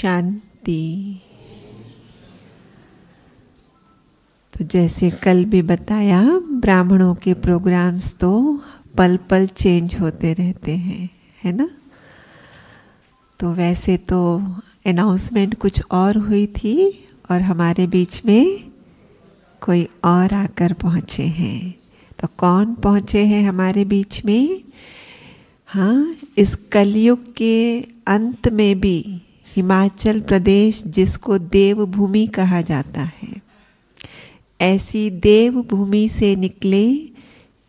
शांति तो जैसे कल भी बताया ब्राह्मणों के प्रोग्राम्स तो पल पल चेंज होते रहते हैं है ना तो वैसे तो अनाउंसमेंट कुछ और हुई थी और हमारे बीच में कोई और आकर पहुँचे हैं तो कौन पहुँचे हैं हमारे बीच में हाँ इस कलयुग के अंत में भी हिमाचल प्रदेश जिसको देवभूमि कहा जाता है ऐसी देवभूमि से निकले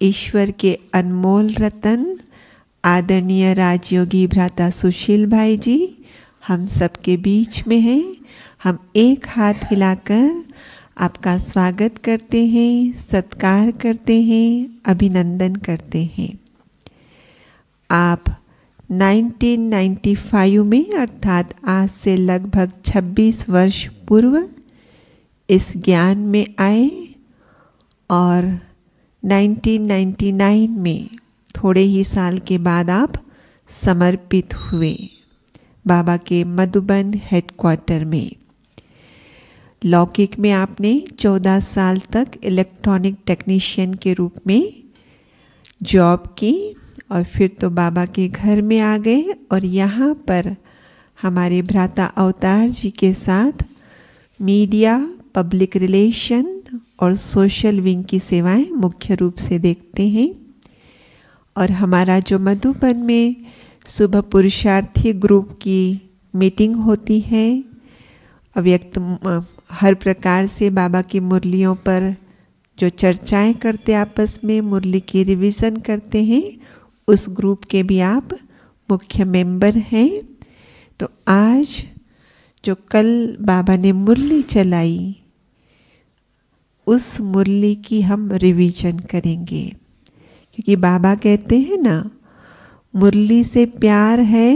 ईश्वर के अनमोल रतन आदरणीय राजयोगी भ्राता सुशील भाई जी हम सबके बीच में हैं हम एक हाथ हिलाकर आपका स्वागत करते हैं सत्कार करते हैं अभिनंदन करते हैं आप 1995 में अर्थात आज से लगभग 26 वर्ष पूर्व इस ज्ञान में आए और 1999 में थोड़े ही साल के बाद आप समर्पित हुए बाबा के मधुबन हेडक्वार्टर में लौकिक में आपने 14 साल तक इलेक्ट्रॉनिक टेक्नीशियन के रूप में जॉब की और फिर तो बाबा के घर में आ गए और यहाँ पर हमारे भ्राता अवतार जी के साथ मीडिया पब्लिक रिलेशन और सोशल विंग की सेवाएं मुख्य रूप से देखते हैं और हमारा जो मधुबन में सुबह पुरुषार्थी ग्रुप की मीटिंग होती है अव्यक्त हर प्रकार से बाबा की मुरलियों पर जो चर्चाएं करते आपस में मुरली की रिवीजन करते हैं उस ग्रुप के भी आप मुख्य मेंबर हैं तो आज जो कल बाबा ने मुरली चलाई उस मुरली की हम रिवीजन करेंगे क्योंकि बाबा कहते हैं ना मुरली से प्यार है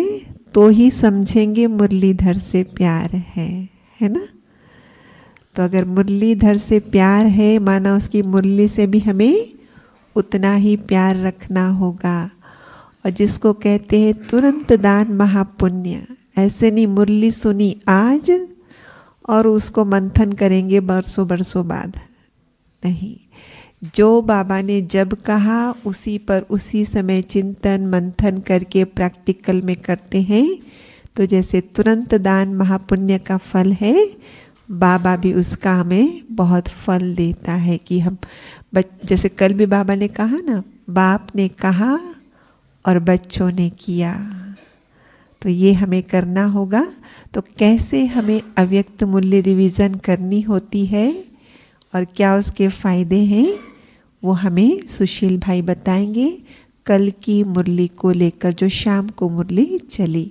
तो ही समझेंगे मुरलीधर से प्यार है है ना तो अगर मुरलीधर से प्यार है माना उसकी मुरली से भी हमें उतना ही प्यार रखना होगा और जिसको कहते हैं तुरंत दान महापुण्य ऐसे नहीं मुरली सुनी आज और उसको मंथन करेंगे बरसों बरसों बाद नहीं जो बाबा ने जब कहा उसी पर उसी समय चिंतन मंथन करके प्रैक्टिकल में करते हैं तो जैसे तुरंत दान महापुण्य का फल है बाबा भी उसका हमें बहुत फल देता है कि हम बच जैसे कल भी बाबा ने कहा ना बाप ने कहा और बच्चों ने किया तो ये हमें करना होगा तो कैसे हमें अव्यक्त मूल्य रिवीजन करनी होती है और क्या उसके फ़ायदे हैं वो हमें सुशील भाई बताएंगे कल की मुरली को लेकर जो शाम को मुरली चली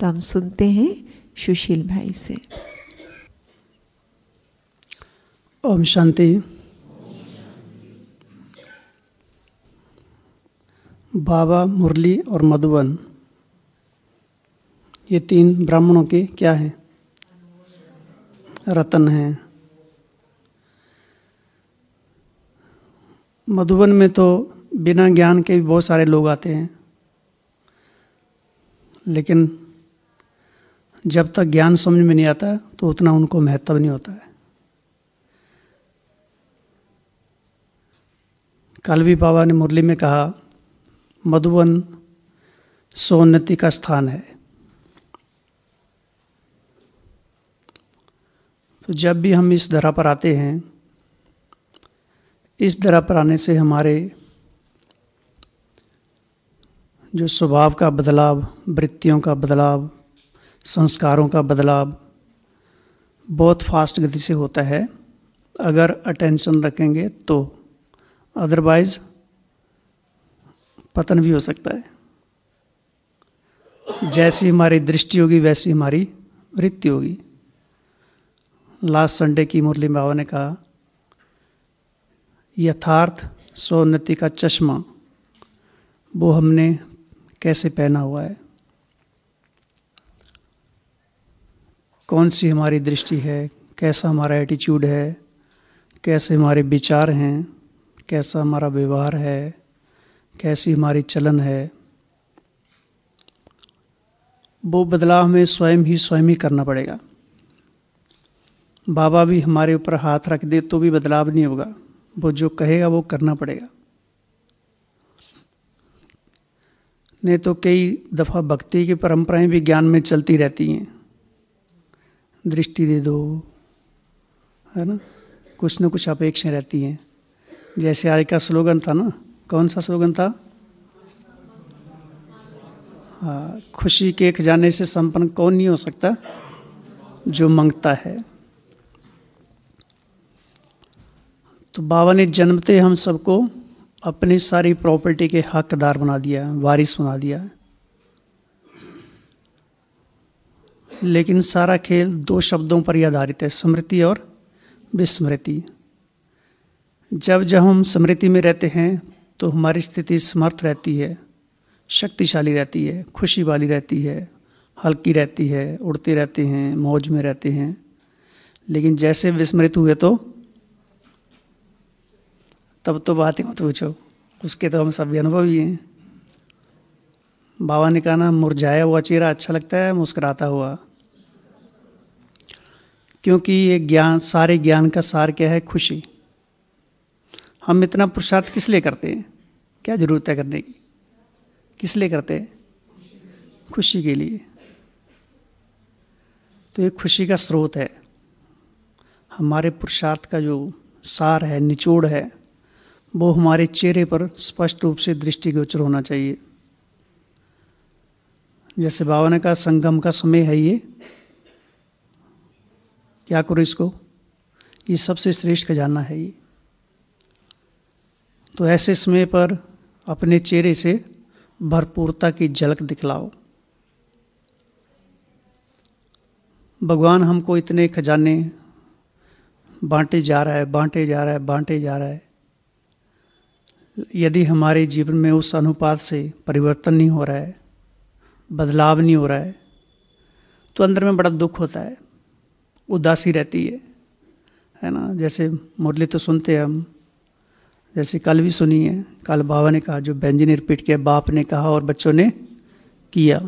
तो हम सुनते हैं सुशील भाई से ओम शांति बाबा मुरली और मधुबन ये तीन ब्राह्मणों के क्या है रतन हैं मधुबन में तो बिना ज्ञान के भी बहुत सारे लोग आते हैं लेकिन जब तक ज्ञान समझ में नहीं आता तो उतना उनको महत्व नहीं होता है कल भी बाबा ने मुरली में कहा मधुबन सोन्नति का स्थान है तो जब भी हम इस धरा पर आते हैं इस धरा पर आने से हमारे जो स्वभाव का बदलाव वृत्तियों का बदलाव संस्कारों का बदलाव बहुत फास्ट गति से होता है अगर अटेंशन रखेंगे तो अदरवाइज़ पतन भी हो सकता है जैसी हमारी दृष्टि होगी वैसी हमारी वृत्ति होगी लास्ट संडे की मुरली बाबा ने कहा यथार्थ सोन्नति का चश्मा वो हमने कैसे पहना हुआ है कौन सी हमारी दृष्टि है कैसा हमारा एटीट्यूड है कैसे हमारे विचार हैं कैसा हमारा व्यवहार है कैसी हमारी चलन है वो बदलाव हमें स्वयं ही स्वयं ही करना पड़ेगा बाबा भी हमारे ऊपर हाथ रख दे तो भी बदलाव नहीं होगा वो जो कहेगा वो करना पड़ेगा नहीं तो कई दफ़ा भक्ति की परंपराएं भी ज्ञान में चलती रहती हैं दृष्टि दे दो है ना कुछ न कुछ अपेक्षाएँ रहती हैं जैसे आज का स्लोगन था ना कौन सा स्लोगन था हाँ खुशी के खजाने से संपन्न कौन नहीं हो सकता जो मांगता है तो बाबा ने जन्मते हम सबको अपनी सारी प्रॉपर्टी के हकदार बना दिया वारिस बना दिया लेकिन सारा खेल दो शब्दों पर ही आधारित है स्मृति और विस्मृति जब जब हम स्मृति में रहते हैं तो हमारी स्थिति समर्थ रहती है शक्तिशाली रहती है खुशी वाली रहती है हल्की रहती है उड़ते रहते हैं मौज में रहते हैं लेकिन जैसे विस्मृत हुए तो तब तो बात ही मत पूछो उसके तो हम सभी ही हैं बाबा ने कहा ना मुरझाया हुआ चेहरा अच्छा लगता है मुस्कुराता हुआ क्योंकि ये ज्ञान सारे ज्ञान का सार क्या है खुशी हम इतना पुरुषार्थ किस लिए करते हैं क्या ज़रूरत है करने की किस लिए करते हैं खुशी के लिए तो ये खुशी का स्रोत है हमारे पुरुषार्थ का जो सार है निचोड़ है वो हमारे चेहरे पर स्पष्ट रूप से दृष्टिगोचर होना चाहिए जैसे भावना का संगम का समय है ये क्या करो इसको ये सबसे श्रेष्ठ का जानना है ये तो ऐसे समय पर अपने चेहरे से भरपूरता की झलक दिखलाओ भगवान हमको इतने खजाने बांटे जा रहा है बांटे जा रहा है बांटे जा रहा है यदि हमारे जीवन में उस अनुपात से परिवर्तन नहीं हो रहा है बदलाव नहीं हो रहा है तो अंदर में बड़ा दुख होता है उदासी रहती है है ना जैसे मुरली तो सुनते हैं हम जैसे कल भी सुनी है कल बाबा ने कहा जो ने रिपीट किया बाप ने कहा और बच्चों ने किया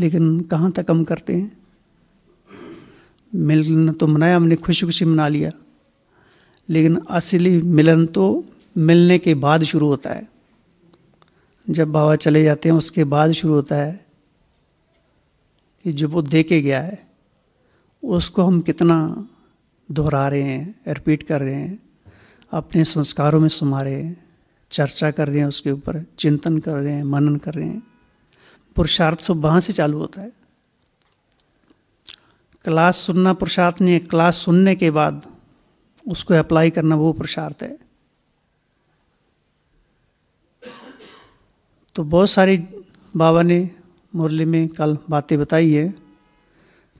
लेकिन कहाँ तक हम करते हैं मिलन तो मनाया हमने खुशी खुशी मना लिया लेकिन असली मिलन तो मिलने के बाद शुरू होता है जब बाबा चले जाते हैं उसके बाद शुरू होता है कि जो वो दे के गया है उसको हम कितना दोहरा रहे हैं रिपीट कर रहे हैं अपने संस्कारों में सुमारे हैं चर्चा कर रहे हैं उसके ऊपर चिंतन कर रहे हैं मनन कर रहे हैं पुरुषार्थ सब तो वहाँ से चालू होता है क्लास सुनना पुरुषार्थ नहीं है क्लास सुनने के बाद उसको अप्लाई करना वो पुरुषार्थ है तो बहुत सारी बाबा ने मुरली में कल बातें बताई है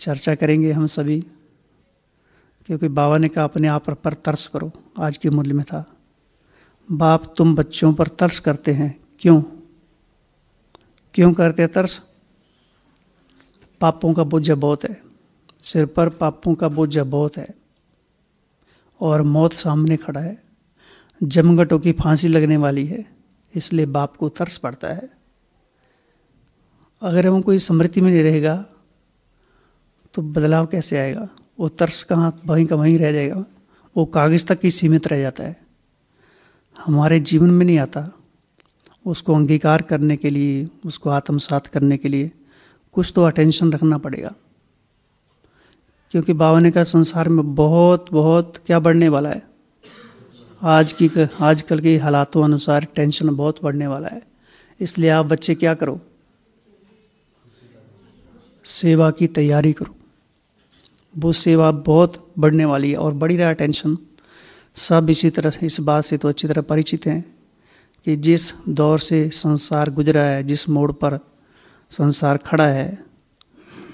चर्चा करेंगे हम सभी क्योंकि बाबा ने कहा अपने आप पर तरस करो आज के मूल्य में था बाप तुम बच्चों पर तरस करते हैं क्यों क्यों करते हैं तरस पापों का बोझ बहुत है सिर पर पापों का बोझ बहुत है और मौत सामने खड़ा है जमघटों की फांसी लगने वाली है इसलिए बाप को तरस पड़ता है अगर हम कोई समृद्धि में नहीं रहेगा तो बदलाव कैसे आएगा वो तर्स कहाँ वहीं का वहीं रह जाएगा वो कागज़ तक ही सीमित रह जाता है हमारे जीवन में नहीं आता उसको अंगीकार करने के लिए उसको आत्मसात करने के लिए कुछ तो अटेंशन रखना पड़ेगा क्योंकि बाबा का संसार में बहुत बहुत क्या बढ़ने वाला है आज की आजकल के हालातों अनुसार टेंशन बहुत बढ़ने वाला है इसलिए आप बच्चे क्या करो सेवा की तैयारी करो वो सेवा बहुत बढ़ने वाली है और बढ़ी रहा टेंशन सब इसी तरह इस बात से तो अच्छी तरह परिचित हैं कि जिस दौर से संसार गुजरा है जिस मोड़ पर संसार खड़ा है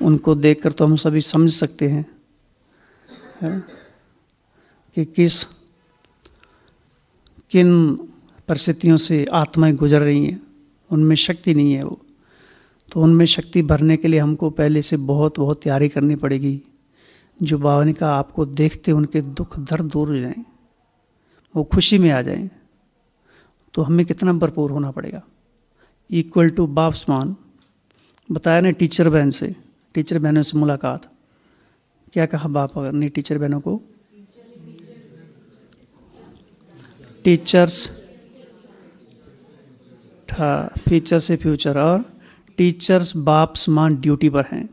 उनको देखकर तो हम सभी समझ सकते हैं है? कि किस किन परिस्थितियों से आत्माएं गुजर रही हैं उनमें शक्ति नहीं है वो तो उनमें शक्ति भरने के लिए हमको पहले से बहुत बहुत तैयारी करनी पड़ेगी जो बाबा ने कहा आपको देखते उनके दुख दर्द दूर हो जाएं वो खुशी में आ जाएं तो हमें कितना भरपूर होना पड़ेगा इक्वल टू बाप समान बताया ना टीचर बहन से टीचर बहनों से मुलाकात क्या कहा बाप अगर नहीं टीचर बहनों को टीचर्स था फीचर से फ्यूचर और टीचर्स बाप समान ड्यूटी पर हैं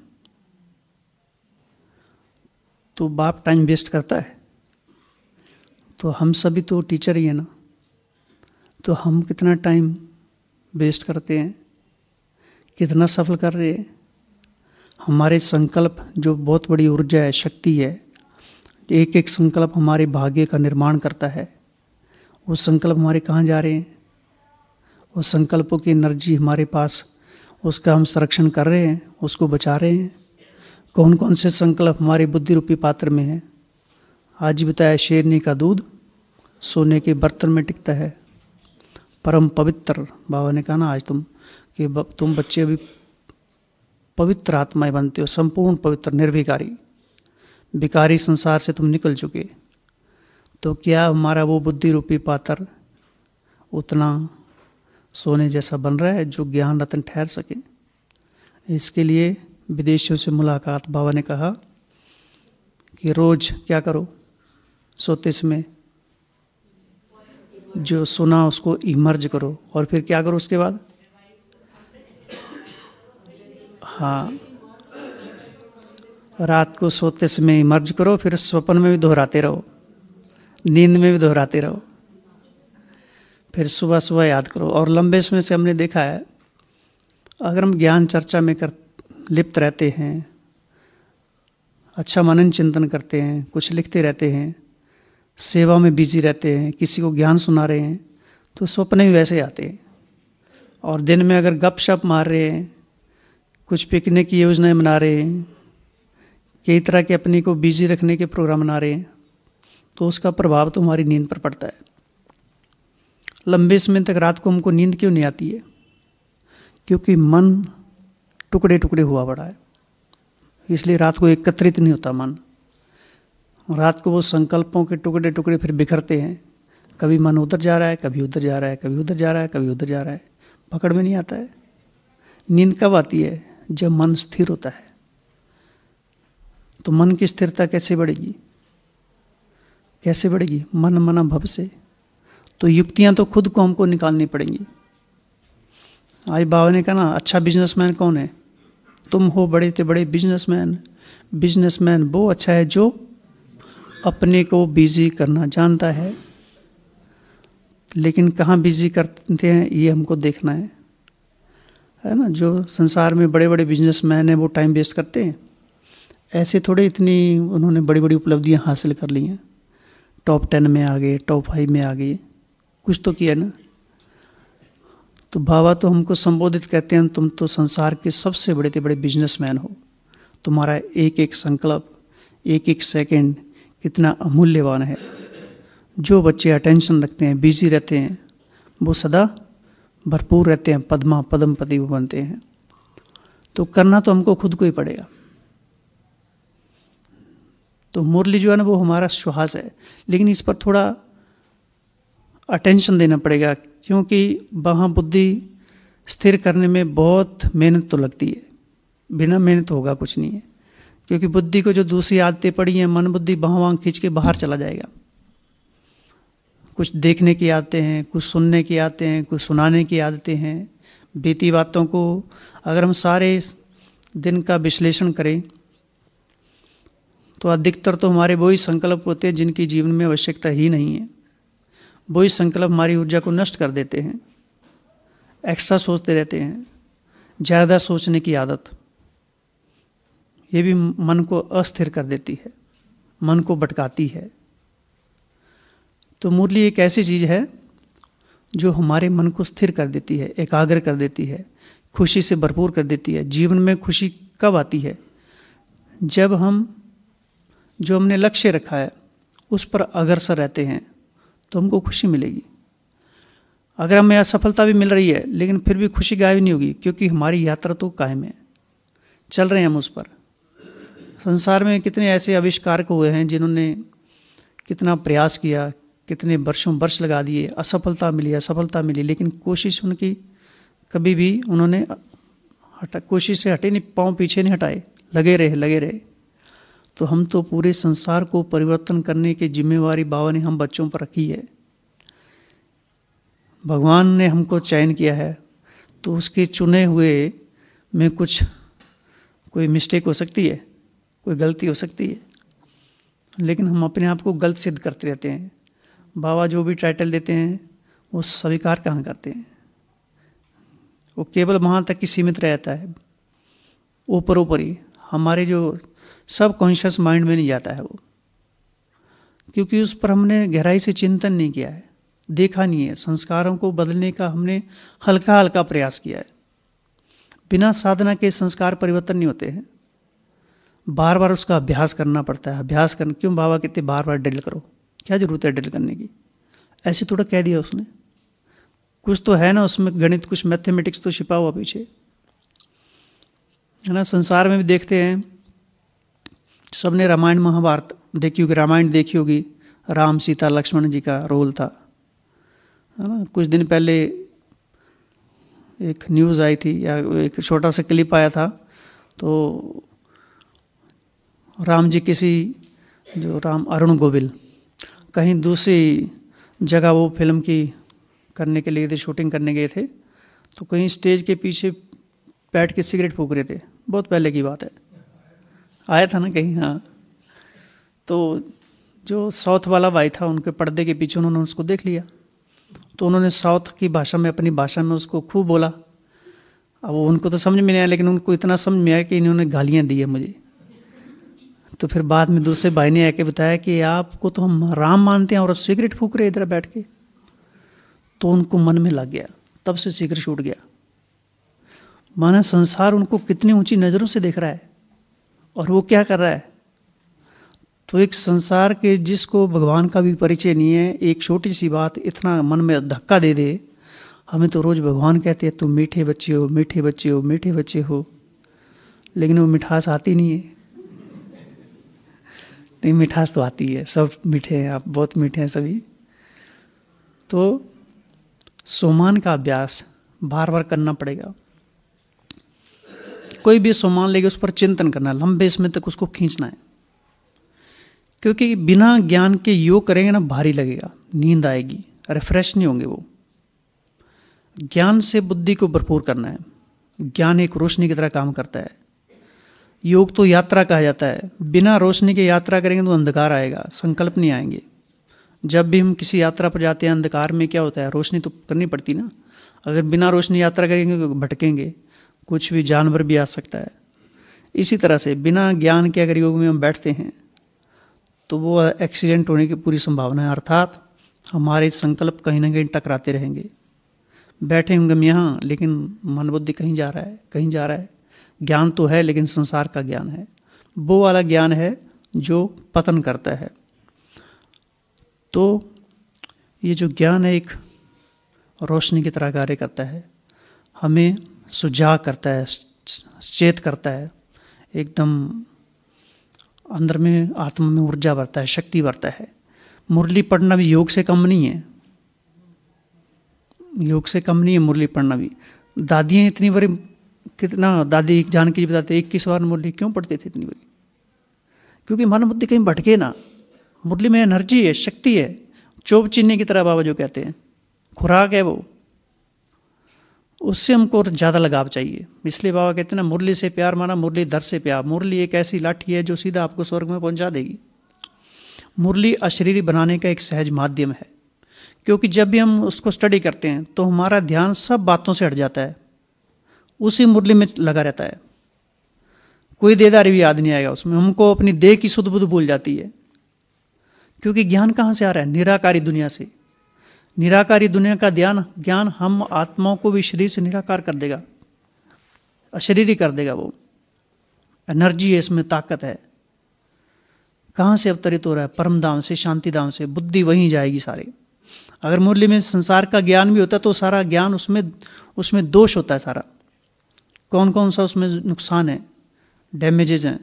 तो बाप टाइम वेस्ट करता है तो हम सभी तो टीचर ही है ना तो हम कितना टाइम वेस्ट करते हैं कितना सफल कर रहे हैं हमारे संकल्प जो बहुत बड़ी ऊर्जा है शक्ति है एक एक संकल्प हमारे भाग्य का निर्माण करता है वो संकल्प हमारे कहाँ जा रहे हैं वो संकल्पों की एनर्जी हमारे पास उसका हम संरक्षण कर रहे हैं उसको बचा रहे हैं कौन कौन से संकल्प हमारे बुद्धि रूपी पात्र में हैं आजीविता बताया शेरनी का दूध सोने के बर्तन में टिकता है परम पवित्र बाबा ने कहा ना आज तुम कि तुम बच्चे अभी पवित्र आत्माएं बनते हो संपूर्ण पवित्र निर्विकारी विकारी संसार से तुम निकल चुके तो क्या हमारा वो बुद्धि रूपी पात्र उतना सोने जैसा बन रहा है जो ज्ञान रतन ठहर सके इसके लिए विदेशियों से मुलाकात बाबा ने कहा कि रोज़ क्या करो सोते समय जो सुना उसको इमर्ज करो और फिर क्या करो उसके बाद हाँ रात को सोते समय इमर्ज करो फिर स्वप्न में भी दोहराते रहो नींद में भी दोहराते रहो फिर सुबह सुबह याद करो और लंबे समय से हमने देखा है अगर हम ज्ञान चर्चा में कर लिप्त रहते हैं अच्छा मनन चिंतन करते हैं कुछ लिखते रहते हैं सेवा में बिजी रहते हैं किसी को ज्ञान सुना रहे हैं तो सपने भी वैसे आते हैं और दिन में अगर गप शप मार रहे हैं कुछ पिकनिक की योजनाएं बना रहे हैं कई तरह के अपने को बिजी रखने के प्रोग्राम बना रहे हैं तो उसका प्रभाव तो हमारी नींद पर पड़ता है लंबे समय तक रात को हमको नींद क्यों नहीं आती है क्योंकि मन टुकड़े टुकड़े हुआ पड़ा है इसलिए रात को एकत्रित नहीं होता मन रात को वो संकल्पों के टुकड़े टुकड़े फिर बिखरते हैं कभी मन उधर जा रहा है कभी उधर जा रहा है कभी उधर जा रहा है कभी उधर जा रहा है पकड़ में नहीं आता है नींद कब आती है जब मन स्थिर होता है तो मन की स्थिरता कैसे बढ़ेगी कैसे बढ़ेगी मन मना भव से तो युक्तियाँ तो खुद को हमको निकालनी पड़ेंगी आज बाबा ने कहा ना अच्छा बिजनेसमैन कौन है तुम हो बड़े से बड़े बिजनेसमैन बिजनेसमैन वो अच्छा है जो अपने को बिजी करना जानता है लेकिन कहाँ बिजी करते हैं ये हमको देखना है है ना जो संसार में बड़े बड़े बिजनेसमैन हैं वो टाइम वेस्ट करते हैं ऐसे थोड़े इतनी उन्होंने बड़ी बड़ी उपलब्धियाँ हासिल कर ली हैं टॉप टेन में आ गए टॉप फाइव में आ गए कुछ तो किया ना तो बाबा तो हमको संबोधित कहते हैं तुम तो संसार के सबसे बड़े बड़े बिजनेसमैन हो तुम्हारा एक एक संकल्प एक एक सेकंड कितना अमूल्यवान है जो बच्चे अटेंशन रखते हैं बिजी रहते हैं वो सदा भरपूर रहते हैं पद्मा पति वो बनते हैं तो करना तो हमको खुद को ही पड़ेगा तो मुरली जो है ना वो हमारा सुहास है लेकिन इस पर थोड़ा अटेंशन देना पड़ेगा क्योंकि वहाँ बुद्धि स्थिर करने में बहुत मेहनत तो लगती है बिना मेहनत होगा कुछ नहीं है क्योंकि बुद्धि को जो दूसरी आदतें पड़ी हैं मन बुद्धि वहाँ वहाँ खींच के बाहर चला जाएगा कुछ देखने की आदतें हैं कुछ सुनने की आदतें हैं कुछ सुनाने की आदतें हैं बीती बातों को अगर हम सारे दिन का विश्लेषण करें तो अधिकतर तो हमारे वही संकल्प होते हैं जिनकी जीवन में आवश्यकता ही नहीं है वो संकल्प हमारी ऊर्जा को नष्ट कर देते हैं एक्स्ट्रा सोचते रहते हैं ज़्यादा सोचने की आदत ये भी मन को अस्थिर कर देती है मन को भटकाती है तो मुरली एक ऐसी चीज़ है जो हमारे मन को स्थिर कर देती है एकाग्र कर देती है खुशी से भरपूर कर देती है जीवन में खुशी कब आती है जब हम जो हमने लक्ष्य रखा है उस पर अग्रसर रहते हैं तो हमको खुशी मिलेगी अगर हमें असफलता भी मिल रही है लेकिन फिर भी खुशी गायब नहीं होगी क्योंकि हमारी यात्रा तो कायम है चल रहे हैं हम उस पर संसार में कितने ऐसे आविष्कारक हुए हैं जिन्होंने कितना प्रयास किया कितने वर्षों वर्ष लगा दिए असफलता मिली असफलता मिली लेकिन कोशिश उनकी कभी भी उन्होंने हटा कोशिश से हटे नहीं पाँव पीछे नहीं हटाए लगे रहे लगे रहे तो हम तो पूरे संसार को परिवर्तन करने की जिम्मेवारी बाबा ने हम बच्चों पर रखी है भगवान ने हमको चयन किया है तो उसके चुने हुए में कुछ कोई मिस्टेक हो सकती है कोई गलती हो सकती है लेकिन हम अपने आप को गलत सिद्ध करते रहते हैं बाबा जो भी टाइटल देते हैं वो स्वीकार कहाँ करते हैं वो केवल वहाँ तक ही सीमित रहता है ऊपर ऊपर ही हमारे जो सब कॉन्शियस माइंड में नहीं जाता है वो क्योंकि उस पर हमने गहराई से चिंतन नहीं किया है देखा नहीं है संस्कारों को बदलने का हमने हल्का हल्का प्रयास किया है बिना साधना के संस्कार परिवर्तन नहीं होते हैं बार बार उसका अभ्यास करना पड़ता है अभ्यास कर क्यों बाबा कहते बार बार ड्रिल करो क्या ज़रूरत है ड्रिल करने की ऐसे थोड़ा कह दिया उसने कुछ तो है ना उसमें गणित कुछ मैथमेटिक्स तो छिपा हुआ पीछे है ना संसार में भी देखते हैं सबने रामायण महाभारत देखी होगी रामायण देखी होगी राम सीता लक्ष्मण जी का रोल था है ना कुछ दिन पहले एक न्यूज़ आई थी या एक छोटा सा क्लिप आया था तो राम जी किसी जो राम अरुण गोविल कहीं दूसरी जगह वो फिल्म की करने के लिए थे शूटिंग करने गए थे तो कहीं स्टेज के पीछे बैठ के सिगरेट फूक रहे थे बहुत पहले की बात है आया था ना कहीं हाँ तो जो साउथ वाला भाई था उनके पर्दे के पीछे उन्होंने उसको देख लिया तो उन्होंने साउथ की भाषा में अपनी भाषा में उसको खूब बोला अब उनको तो समझ में नहीं आया लेकिन उनको इतना समझ में आया कि इन्होंने गालियाँ दी है मुझे तो फिर बाद में दूसरे भाई ने आके बताया कि आपको तो हम राम मानते हैं और सिगरेट फूक रहे इधर बैठ के तो उनको मन में लग गया तब से सिगरेट छूट गया माना संसार उनको कितनी ऊंची नज़रों से देख रहा है और वो क्या कर रहा है तो एक संसार के जिसको भगवान का भी परिचय नहीं है एक छोटी सी बात इतना मन में धक्का दे दे हमें तो रोज़ भगवान कहते हैं तुम मीठे बच्चे हो मीठे बच्चे हो मीठे बच्चे हो लेकिन वो मिठास आती नहीं है नहीं मिठास तो आती है सब मीठे हैं आप बहुत मीठे हैं सभी तो सोमान का अभ्यास बार बार करना पड़ेगा कोई भी सामान लेगा उस पर चिंतन करना है लंबे समय तक उसको खींचना है क्योंकि बिना ज्ञान के योग करेंगे ना भारी लगेगा नींद आएगी रिफ्रेश नहीं होंगे वो ज्ञान से बुद्धि को भरपूर करना है ज्ञान एक रोशनी की तरह काम करता है योग तो यात्रा कहा जाता है बिना रोशनी के यात्रा करेंगे तो अंधकार आएगा संकल्प नहीं आएंगे जब भी हम किसी यात्रा पर जाते हैं अंधकार में क्या होता है रोशनी तो करनी पड़ती ना अगर बिना रोशनी यात्रा करेंगे तो भटकेंगे कुछ भी जानवर भी आ सकता है इसी तरह से बिना ज्ञान के अगर योग में हम बैठते हैं तो वो एक्सीडेंट होने की पूरी संभावना है अर्थात हमारे संकल्प कहीं ना कहीं टकराते रहेंगे बैठे होंगे हम यहाँ लेकिन मन बुद्धि कहीं जा रहा है कहीं जा रहा है ज्ञान तो है लेकिन संसार का ज्ञान है वो वाला ज्ञान है जो पतन करता है तो ये जो ज्ञान है एक रोशनी की तरह कार्य करता है हमें सुझा करता है चेत करता है एकदम अंदर में आत्मा में ऊर्जा बढ़ता है शक्ति बढ़ता है मुरली पढ़ना भी योग से कम नहीं है योग से कम नहीं है मुरली पढ़ना भी दादियाँ इतनी बड़ी कितना दादी एक जान के बताते एक किस बार मुरली क्यों पढ़ते थे इतनी बड़ी क्योंकि मन बुद्धि कहीं भटके ना मुरली में एनर्जी है शक्ति है चोप चीनी की तरह बाबा जो कहते हैं खुराक है वो उससे हमको और ज़्यादा लगाव चाहिए इसलिए बाबा कहते हैं ना मुरली से प्यार माना मुरली दर से प्यार मुरली एक ऐसी लाठी है जो सीधा आपको स्वर्ग में पहुंचा देगी मुरली अशरीरी बनाने का एक सहज माध्यम है क्योंकि जब भी हम उसको स्टडी करते हैं तो हमारा ध्यान सब बातों से हट जाता है उसी मुरली में लगा रहता है कोई देदारी भी याद नहीं आएगा उसमें हमको अपनी देह की सुध बुध भूल जाती है क्योंकि ज्ञान कहाँ से आ रहा है निराकारी दुनिया से निराकारी दुनिया का ध्यान ज्ञान हम आत्माओं को भी शरीर से निराकार कर देगा अशरीर कर देगा वो एनर्जी है इसमें ताकत है कहाँ से अवतरित हो रहा है परम धाम से शांति धाम से बुद्धि वहीं जाएगी सारी अगर मुरली में संसार का ज्ञान भी होता है तो सारा ज्ञान उसमें उसमें दोष होता है सारा कौन कौन सा उसमें नुकसान है डैमेजेज हैं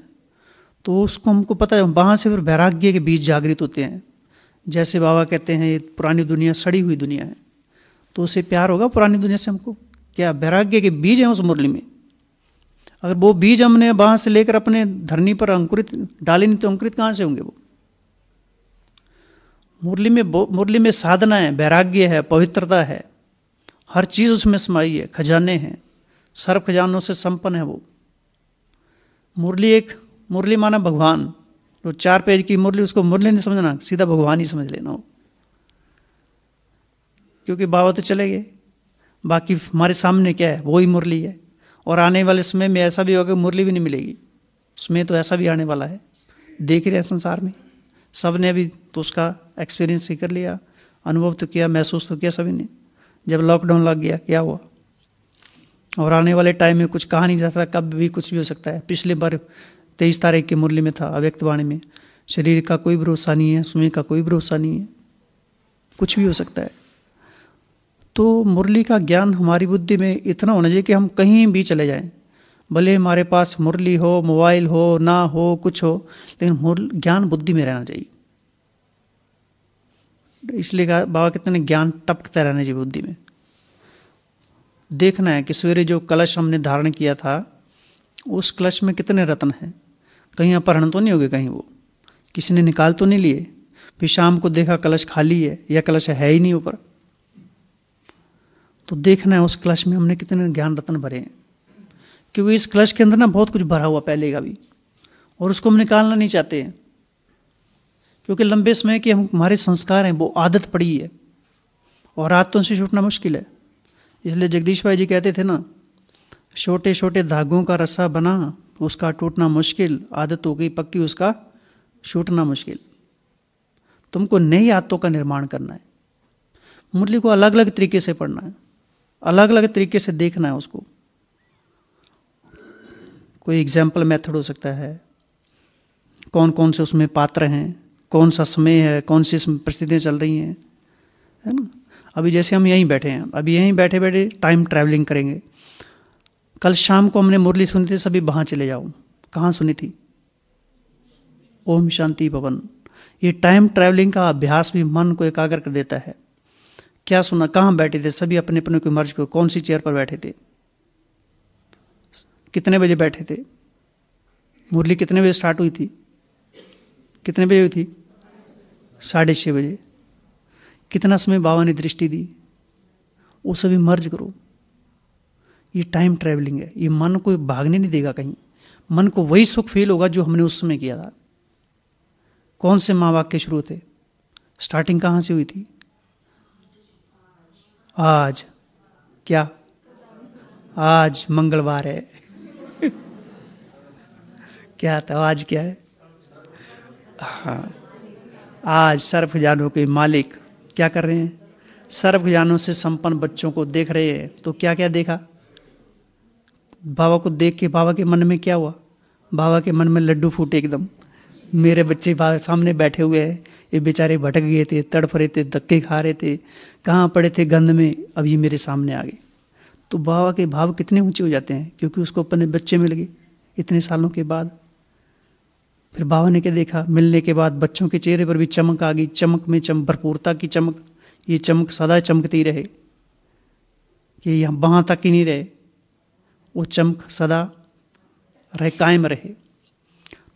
तो उसको हमको पता है वहाँ से फिर वैराग्य के बीच जागृत होते हैं जैसे बाबा कहते हैं पुरानी दुनिया सड़ी हुई दुनिया है तो उसे प्यार होगा पुरानी दुनिया से हमको क्या वैराग्य के बीज हैं उस मुरली में अगर वो बीज हमने वहाँ से लेकर अपने धरनी पर अंकुरित डाले नहीं तो अंकुरित कहाँ से होंगे वो मुरली में मुरली में साधना है वैराग्य है पवित्रता है हर चीज़ उसमें समाई है खजाने हैं सर्व खजानों से संपन्न है वो मुरली एक मुरली माना भगवान जो चार पेज की मुरली उसको मुरली नहीं समझना सीधा भगवान ही समझ लेना हो क्योंकि बाबा तो चले गए बाकी हमारे सामने क्या है वो ही मुरली है और आने वाले समय में ऐसा भी होगा मुरली भी नहीं मिलेगी उसमें तो ऐसा भी आने वाला है देख रहे हैं संसार में सब ने अभी तो उसका एक्सपीरियंस ही कर लिया अनुभव तो किया महसूस तो किया सभी ने जब लॉकडाउन लग गया क्या हुआ और आने वाले टाइम में कुछ कहा नहीं जाता कब भी कुछ भी हो सकता है पिछले बार तेईस तारीख के मुरली में था अव्यक्त वाणी में शरीर का कोई भरोसा नहीं है समय का कोई भरोसा नहीं है कुछ भी हो सकता है तो मुरली का ज्ञान हमारी बुद्धि में इतना होना चाहिए कि हम कहीं भी चले जाएं भले हमारे पास मुरली हो मोबाइल हो ना हो कुछ हो लेकिन ज्ञान बुद्धि में रहना चाहिए इसलिए कहा बाबा कितने ज्ञान टपकता रहना चाहिए बुद्धि में देखना है कि सवेरे जो कलश हमने धारण किया था उस कलश में कितने रत्न हैं कहीं अपहरण तो नहीं हो गए कहीं वो किसी ने निकाल तो नहीं लिए फिर शाम को देखा कलश खाली है या कलश है ही नहीं ऊपर तो देखना है उस कलश में हमने कितने ज्ञान रत्न भरे हैं क्योंकि इस कलश के अंदर ना बहुत कुछ भरा हुआ पहले का भी और उसको हम निकालना नहीं चाहते हैं क्योंकि लंबे समय के हम हमारे संस्कार हैं वो आदत पड़ी है और आदतों से छूटना मुश्किल है इसलिए जगदीश भाई जी कहते थे ना छोटे छोटे धागों का रस्सा बना उसका टूटना मुश्किल आदत हो गई पक्की उसका छूटना मुश्किल तुमको नई आदतों का निर्माण करना है मुरली को अलग अलग तरीके से पढ़ना है अलग अलग तरीके से देखना है उसको कोई एग्जाम्पल मेथड हो सकता है कौन कौन से उसमें पात्र हैं कौन सा समय है कौन सी परिस्थितियाँ चल रही हैं है ना अभी जैसे हम यहीं बैठे हैं अभी यहीं बैठे बैठे टाइम ट्रैवलिंग करेंगे कल शाम को हमने मुरली सुनी थी सभी वहाँ चले जाओ कहाँ सुनी थी ओम शांति भवन ये टाइम ट्रैवलिंग का अभ्यास भी मन को एकाग्र कर देता है क्या सुना कहाँ बैठे थे सभी अपने अपने की मर्ज को कौन सी चेयर पर बैठे थे कितने बजे बैठे थे मुरली कितने बजे स्टार्ट हुई थी कितने बजे हुई थी साढ़े छः बजे कितना समय बाबा ने दृष्टि दी वो सभी मर्ज करो ये टाइम ट्रैवलिंग है ये मन को भागने नहीं देगा कहीं मन को वही सुख फील होगा जो हमने उस समय किया था कौन से माँ वाक्य शुरू थे स्टार्टिंग कहाँ से हुई थी आज क्या आज मंगलवार है क्या था आज क्या है हाँ आज सर्वखजानों के मालिक क्या कर रहे हैं सर्वखजानों से संपन्न बच्चों को देख रहे हैं तो क्या क्या देखा बाबा को देख के बाबा के मन में क्या हुआ बाबा के मन में लड्डू फूटे एकदम मेरे बच्चे सामने बैठे हुए हैं ये बेचारे भटक गए थे तड़फ रहे थे धक्के खा रहे थे कहाँ पड़े थे गंध में अब ये मेरे सामने आ गए तो बाबा के भाव कितने ऊंचे हो जाते हैं क्योंकि उसको अपने बच्चे मिल गए इतने सालों के बाद फिर बाबा ने क्या देखा मिलने के बाद बच्चों के चेहरे पर भी चमक आ गई चमक में चम भरपूरता की चमक ये चमक सदा चमकती रहे कि यहाँ वहाँ तक ही नहीं रहे वो चमक सदा रहे कायम रहे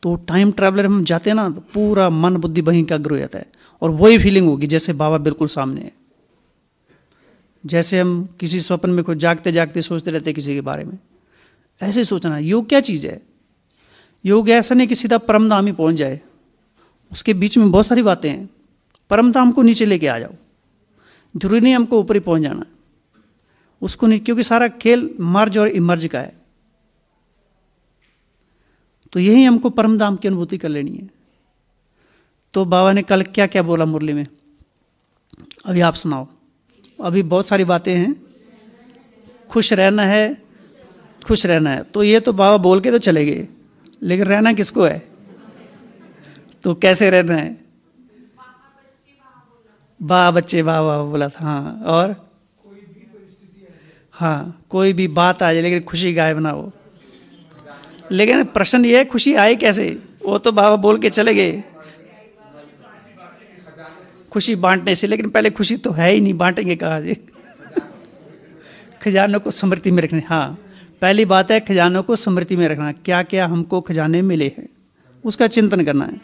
तो टाइम ट्रैवलर हम जाते हैं ना तो पूरा मन बुद्धि वहीं का ग्रो जाता है और वही फीलिंग होगी जैसे बाबा बिल्कुल सामने है जैसे हम किसी स्वप्न में कोई जागते जागते सोचते रहते किसी के बारे में ऐसे सोचना योग क्या चीज़ है योग ऐसा नहीं कि सीधा परम धाम ही पहुँच जाए उसके बीच में बहुत सारी बातें हैं परम धाम को नीचे लेके आ जाओ जरूरी नहीं हमको ऊपर ही पहुँच जाना उसको नहीं क्योंकि सारा खेल मर्ज और इमर्ज का है तो यही हमको परम धाम की अनुभूति कर लेनी है तो बाबा ने कल क्या क्या बोला मुरली में अभी आप सुनाओ अभी बहुत सारी बातें हैं खुश रहना है खुश रहना है तो ये तो बाबा बोल के तो चले गए लेकिन रहना किसको है तो कैसे रहना है बा बच्चे वाह वाह बोला था हाँ और हाँ कोई भी बात आ जाए लेकिन खुशी गायब ना हो लेकिन प्रश्न ये है खुशी आई कैसे वो तो बाबा बोल के चले गए खुशी बांटने से लेकिन पहले खुशी तो है ही नहीं बांटेंगे कहा जी खजानों को स्मृति में रखने हाँ पहली बात है खजानों को स्मृति में रखना क्या क्या हमको खजाने मिले हैं उसका चिंतन करना है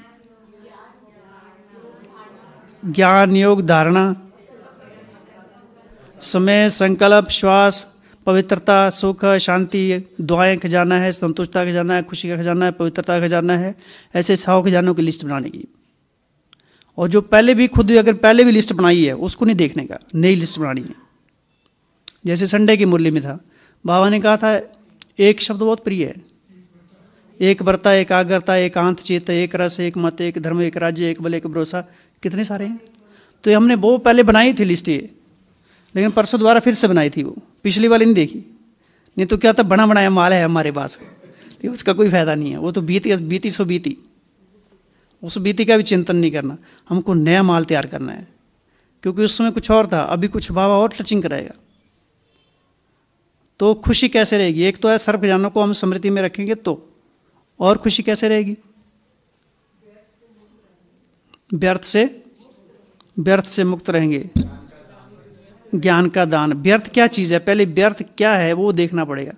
ज्ञान योग धारणा समय संकल्प श्वास पवित्रता सुख शांति दुआएं खजाना है संतुष्टता खजाना है खुशी का खजाना है पवित्रता खजाना है ऐसे सौ खजानों की लिस्ट बनाने की और जो पहले भी खुद अगर पहले भी लिस्ट बनाई है उसको नहीं देखने का नई लिस्ट बनानी है जैसे संडे की मुरली में था बाबा ने कहा था एक शब्द बहुत प्रिय है एक वर्ता एकाग्रता एकांत चेत एक रस एक मत एक धर्म एक राज्य एक बल एक भरोसा कितने सारे हैं तो हमने वो पहले बनाई थी लिस्ट ये लेकिन परसों दोबारा फिर से बनाई थी वो पिछली वाली नहीं देखी नहीं तो क्या था बना बनाया माल है हमारे पास लेकिन उसका कोई फ़ायदा नहीं है वो तो बीती बीती सो बीती उस बीती का भी चिंतन नहीं करना हमको नया माल तैयार करना है क्योंकि उस समय कुछ और था अभी कुछ बाबा और टचिंग कराएगा तो खुशी कैसे रहेगी एक तो है सर्व खजानों को हम स्मृति में रखेंगे तो और खुशी कैसे रहेगी व्यर्थ से व्यर्थ से मुक्त रहेंगे ज्ञान का दान व्यर्थ क्या चीज़ है पहले व्यर्थ क्या है वो देखना पड़ेगा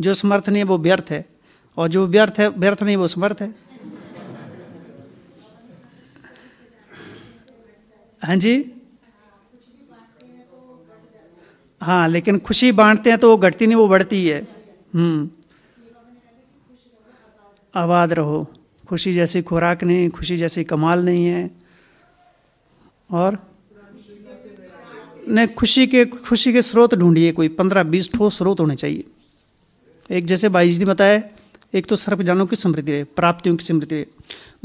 जो समर्थ नहीं है वो व्यर्थ है और जो व्यर्थ है व्यर्थ नहीं वो समर्थ है हाँ जी हाँ लेकिन खुशी बांटते हैं तो वो घटती नहीं वो बढ़ती है हम्म आबाद रहो खुशी जैसी खुराक नहीं खुशी जैसी कमाल नहीं है और ने खुशी के खुशी के स्रोत ढूंढिए कोई पंद्रह बीस ठोस स्रोत होने चाहिए एक जैसे बाईज ने बताया एक तो जानों की समृद्धि रहे प्राप्तियों की समृद्धि रहे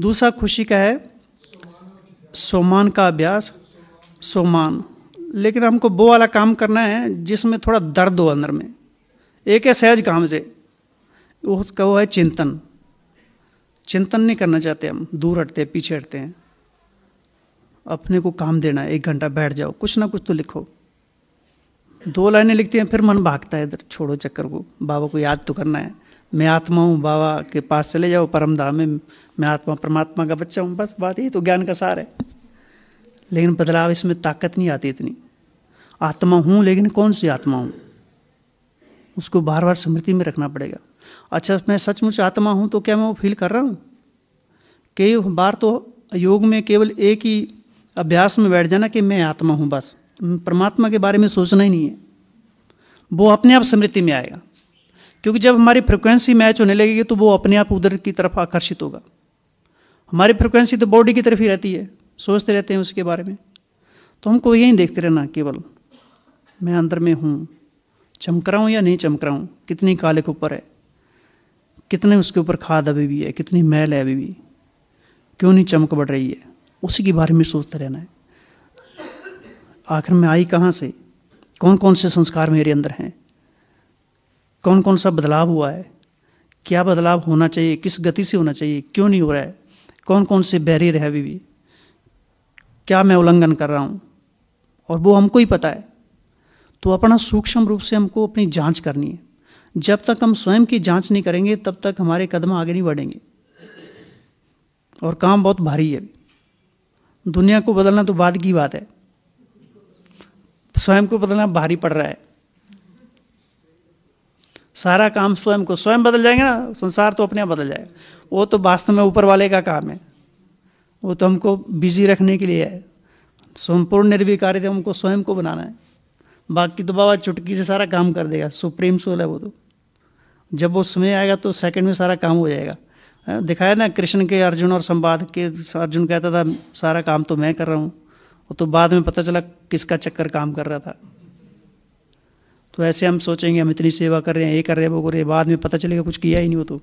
दूसरा खुशी का है सोमान का अभ्यास सोमान लेकिन हमको वो वाला काम करना है जिसमें थोड़ा दर्द हो अंदर में एक है सहज काम से उसका वो है चिंतन चिंतन नहीं करना चाहते हम दूर हटते हैं पीछे हटते हैं अपने को काम देना है एक घंटा बैठ जाओ कुछ ना कुछ तो लिखो दो लाइनें लिखती हैं फिर मन भागता है इधर छोड़ो चक्कर को बाबा को याद तो करना है मैं आत्मा हूँ बाबा के पास चले जाओ परम धाम में मैं आत्मा परमात्मा का बच्चा हूँ बस बात यही तो ज्ञान का सार है लेकिन बदलाव इसमें ताकत नहीं आती इतनी आत्मा हूँ लेकिन कौन सी आत्मा हूँ उसको बार बार स्मृति में रखना पड़ेगा अच्छा मैं सचमुच आत्मा हूँ तो क्या मैं वो फील कर रहा हूँ कई बार तो योग में केवल एक ही अभ्यास में बैठ जाना कि मैं आत्मा हूँ बस परमात्मा के बारे में सोचना ही नहीं है वो अपने आप स्मृति में आएगा क्योंकि जब हमारी फ्रिक्वेंसी मैच होने लगेगी तो वो अपने आप उधर की तरफ आकर्षित होगा हमारी फ्रिक्वेंसी तो बॉडी की तरफ ही रहती है सोचते रहते हैं उसके बारे में तो हमको यही देखते रहना केवल मैं अंदर में हूँ चमक रहा हूँ या नहीं चमक रहा हूँ कितनी काले के ऊपर है कितने उसके ऊपर खाद अभी भी है कितनी मैल है अभी भी क्यों नहीं चमक बढ़ रही है उसी के बारे में सोचते रहना है आखिर में आई कहाँ से कौन कौन से संस्कार मेरे अंदर हैं कौन कौन सा बदलाव हुआ है क्या बदलाव होना चाहिए किस गति से होना चाहिए क्यों नहीं हो रहा है कौन कौन से बैरियर है अभी भी क्या मैं उल्लंघन कर रहा हूँ और वो हमको ही पता है तो अपना सूक्ष्म रूप से हमको अपनी जांच करनी है जब तक हम स्वयं की जांच नहीं करेंगे तब तक हमारे कदम आगे नहीं बढ़ेंगे और काम बहुत भारी है दुनिया को बदलना तो बाद की बात है स्वयं को बदलना भारी पड़ रहा है सारा काम स्वयं को स्वयं बदल जाएंगे ना संसार तो अपने आप बदल जाएगा वो तो वास्तव में ऊपर वाले का काम है वो तो हमको बिजी रखने के लिए है संपूर्ण निर्विकारित हमको स्वयं को बनाना है बाकी तो बाबा चुटकी से सारा काम कर देगा सुप्रीम सोल है वो तो जब वो समय आएगा तो सेकंड में सारा काम हो जाएगा दिखाया ना कृष्ण के अर्जुन और संवाद के अर्जुन कहता था सारा काम तो मैं कर रहा हूँ और तो बाद में पता चला किसका चक्कर काम कर रहा था तो ऐसे हम सोचेंगे हम इतनी सेवा कर रहे हैं ये कर रहे हैं वो कर रहे हैं बाद में पता चलेगा कुछ किया ही नहीं वो तो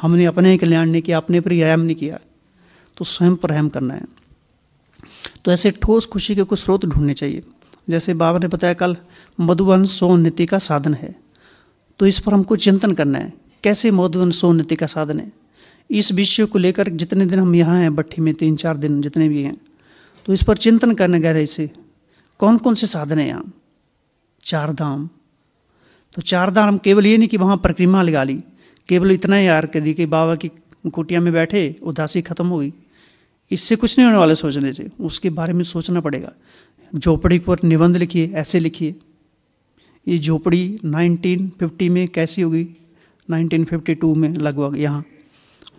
हमने अपने ही कल्याण नहीं किया अपने पर ही आयाम नहीं किया तो स्वयं पर अहम करना है तो ऐसे ठोस खुशी के कुछ स्रोत ढूंढने चाहिए जैसे बाबा ने बताया कल मधुबन सोन्नति का साधन है तो इस पर हमको चिंतन करना है कैसे मधुबन सोन्नति का साधन है इस विषय को लेकर जितने दिन हम यहाँ हैं भट्टी में तीन चार दिन जितने भी हैं तो इस पर चिंतन करने गए रहे कौन कौन से साधन हैं यहाँ चार धाम तो चार धाम केवल ये नहीं कि वहाँ परिक्रमा लगा ली केवल इतना ही यार कर दी कि बाबा की कुटिया में बैठे उदासी खत्म हो गई इससे कुछ नहीं होने वाला सोचने से उसके बारे में सोचना पड़ेगा झोपड़ी पर निबंध लिखिए ऐसे लिखिए ये झोपड़ी 1950 में कैसी होगी 1952 में लगभग यहाँ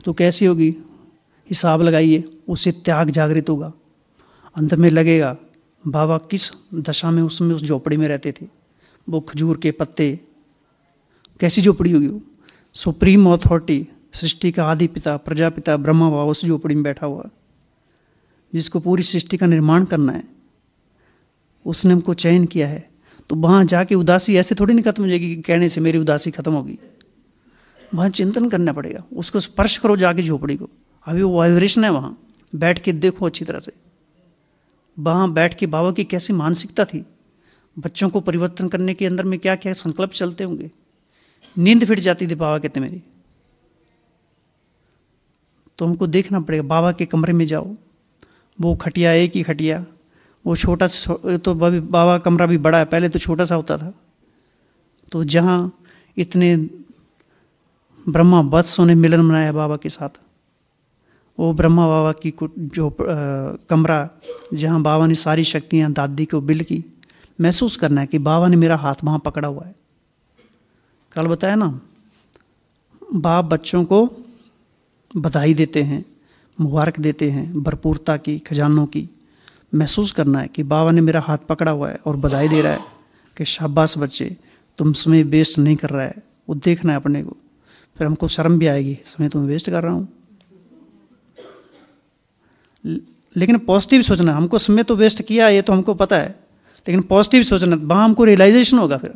तो कैसी होगी हिसाब लगाइए उससे त्याग जागृत होगा अंत में लगेगा बाबा किस दशा में उसमें उस झोपड़ी में रहते थे वो खजूर के पत्ते कैसी झोपड़ी होगी वो सुप्रीम अथॉरिटी सृष्टि का आदि पिता प्रजापिता ब्रह्मा बाबा उस झोपड़ी में बैठा हुआ जिसको पूरी सृष्टि का निर्माण करना है उसने हमको चयन किया है तो वहाँ जाके उदासी ऐसे थोड़ी नहीं खत्म हो जाएगी कि कहने से मेरी उदासी खत्म होगी वहाँ चिंतन करना पड़ेगा उसको स्पर्श करो जाके झोपड़ी को अभी वो वाइब्रेशन है वहाँ बैठ के देखो अच्छी तरह से वहाँ बैठ के बाबा की कैसी मानसिकता थी बच्चों को परिवर्तन करने के अंदर में क्या क्या संकल्प चलते होंगे नींद फिट जाती थी बाबा कहते मेरी तो हमको देखना पड़ेगा बाबा के कमरे में जाओ वो खटिया एक ही खटिया वो छोटा सा तो बाबा कमरा भी बड़ा है पहले तो छोटा सा होता था तो जहाँ इतने ब्रह्मा वत्सों ने मिलन मनाया बाबा के साथ वो ब्रह्मा बाबा की जो कमरा जहाँ बाबा ने सारी शक्तियाँ दादी को बिल की महसूस करना है कि बाबा ने मेरा हाथ वहाँ पकड़ा हुआ है कल बताया ना बाप बच्चों को बधाई देते हैं मुबारक देते हैं भरपूरता की खजानों की महसूस करना है कि बाबा ने मेरा हाथ पकड़ा हुआ है और बधाई दे रहा है कि शाबाश बच्चे तुम समय वेस्ट नहीं कर रहा है वो देखना है अपने को फिर हमको शर्म भी आएगी समय तो मैं वेस्ट कर रहा हूँ लेकिन पॉजिटिव सोचना हमको समय तो वेस्ट किया ये तो हमको पता है लेकिन पॉजिटिव सोचना वहाँ हमको रियलाइजेशन होगा फिर